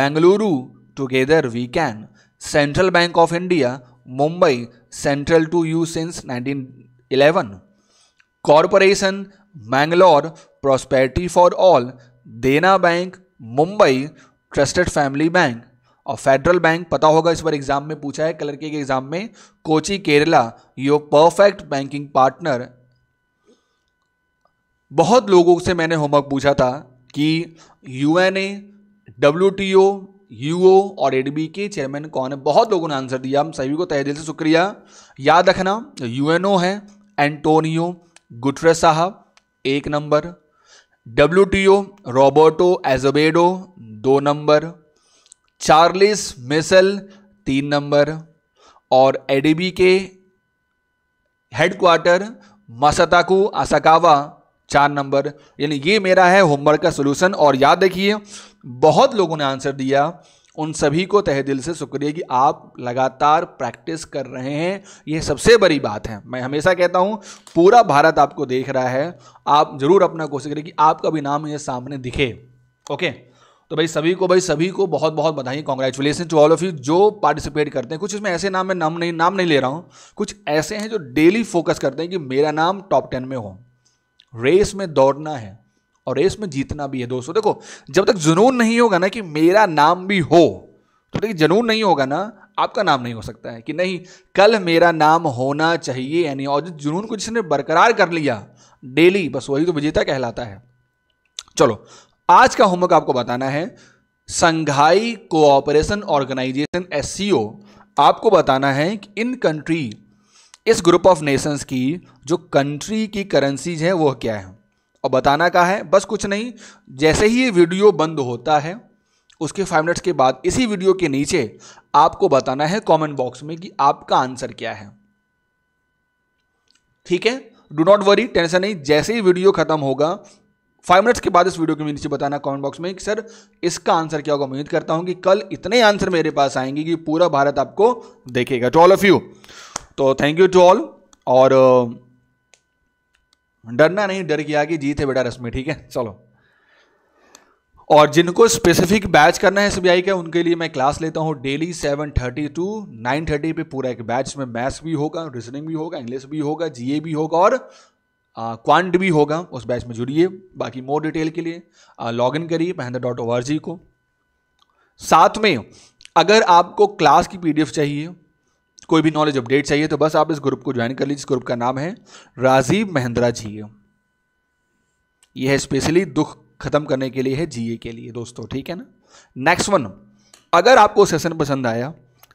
Bengaluru together we can central bank of India Mumbai central to you since 1911 corporation Mangalore prosperity for all Dena bank Mumbai trusted family bank और फेडरल बैंक पता होगा इस बार एग्जाम में पूछा है कलर के एग्जाम में Kochi Kerala your perfect banking partner बहुत लोगों से मैंने होमवर्क पूछा था कि U N A W T O U O और बी के चेयरमैन कौन है बहुत लोगों ने आंसर दिया हम सभी को तहे दिल से शुक्रिया याद रखना यू एन ओ है एंटोनियो गुटरे साहब एक नंबर W T O Roberto Azevedo दो नंबर चार्लिस मिसल तीन नंबर और एडीबी के हेडक्वार्टर मसताकू असकावा चार नंबर यानी ये मेरा है होमवर्क का सोल्यूशन और याद रखिए बहुत लोगों ने आंसर दिया उन सभी को तहे दिल से शुक्रिया कि आप लगातार प्रैक्टिस कर रहे हैं यह सबसे बड़ी बात है मैं हमेशा कहता हूँ पूरा भारत आपको देख रहा है आप ज़रूर अपना कोशिश करें कि आपका भी नाम ये सामने दिखे ओके तो भाई सभी को भाई सभी को बहुत बहुत बधाई congratulations to all of you जो पार्टिसिपेट करते हैं कुछ इसमें ऐसे नाम में नाम नहीं नाम नहीं ले रहा हूँ कुछ ऐसे हैं जो डेली फोकस करते हैं कि मेरा नाम टॉप टेन में हो रेस में दौड़ना है और रेस में जीतना भी है दोस्तों देखो जब तक जुनून नहीं होगा ना कि मेरा नाम भी हो तो देखिए जुनून नहीं होगा ना आपका नाम नहीं हो सकता है कि नहीं कल मेरा नाम होना चाहिए यानी और जुनून को जिसने बरकरार कर लिया डेली बस वही तो विजेता कहलाता है चलो आज का होमवर्क आपको बताना है संघाई कोऑपरेशन ऑर्गेनाइजेशन एस आपको बताना है कि इन कंट्री इस ग्रुप ऑफ नेशंस की जो कंट्री की करेंसीज हैं वो क्या है और बताना कहा है बस कुछ नहीं जैसे ही ये वीडियो बंद होता है उसके फाइव मिनट्स के बाद इसी वीडियो के नीचे आपको बताना है कमेंट बॉक्स में कि आपका आंसर क्या है ठीक है डू नॉट वरी टेंशन नहीं जैसे ही वीडियो खत्म होगा फाइव मिनट्स के बाद इस वीडियो के नीचे बताना कमेंट बॉक्स में कि सर इसका आंसर क्या होगा उम्मीद करता हूं कि कल इतने आंसर मेरे पास आएंगे कि पूरा भारत आपको देखेगा टू ऑल ऑफ यू तो थैंक यू टू ऑल और डरना नहीं डर के आगे जीत है बेटा रश्मि ठीक है चलो और जिनको स्पेसिफिक बैच करना है एस बी का उनके लिए मैं क्लास लेता हूँ daily seven thirty to nine thirty पे पूरा एक बैच में मैथ्स भी होगा रीजनिंग भी होगा इंग्लिश भी होगा जीए भी होगा और क्वांट भी होगा उस बैच में जुड़िए बाकी मोर डिटेल के लिए लॉग इन करिए महेंद्र डॉट ओ को साथ में अगर आपको क्लास की एफ चाहिए कोई भी नॉलेज अपडेट चाहिए तो बस आप इस ग्रुप को ज्वाइन कर लीजिए इस ग्रुप का नाम है राजीव महिंद्रा जीए यह है स्पेशली दुख खत्म करने के लिए है जीए के लिए दोस्तों ठीक है ना नेक्स्ट वन अगर आपको सेशन पसंद आया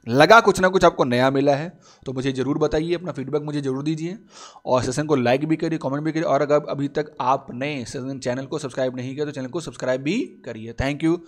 लगा कुछ ना कुछ आपको नया मिला है तो मुझे ज़रूर बताइए अपना फीडबैक मुझे ज़रूर दीजिए और सेशन को लाइक भी करिए कमेंट भी करिए और अगर अभी तक आपने सेशन चैनल को सब्सक्राइब नहीं किया तो चैनल को सब्सक्राइब भी करिए थैंक यू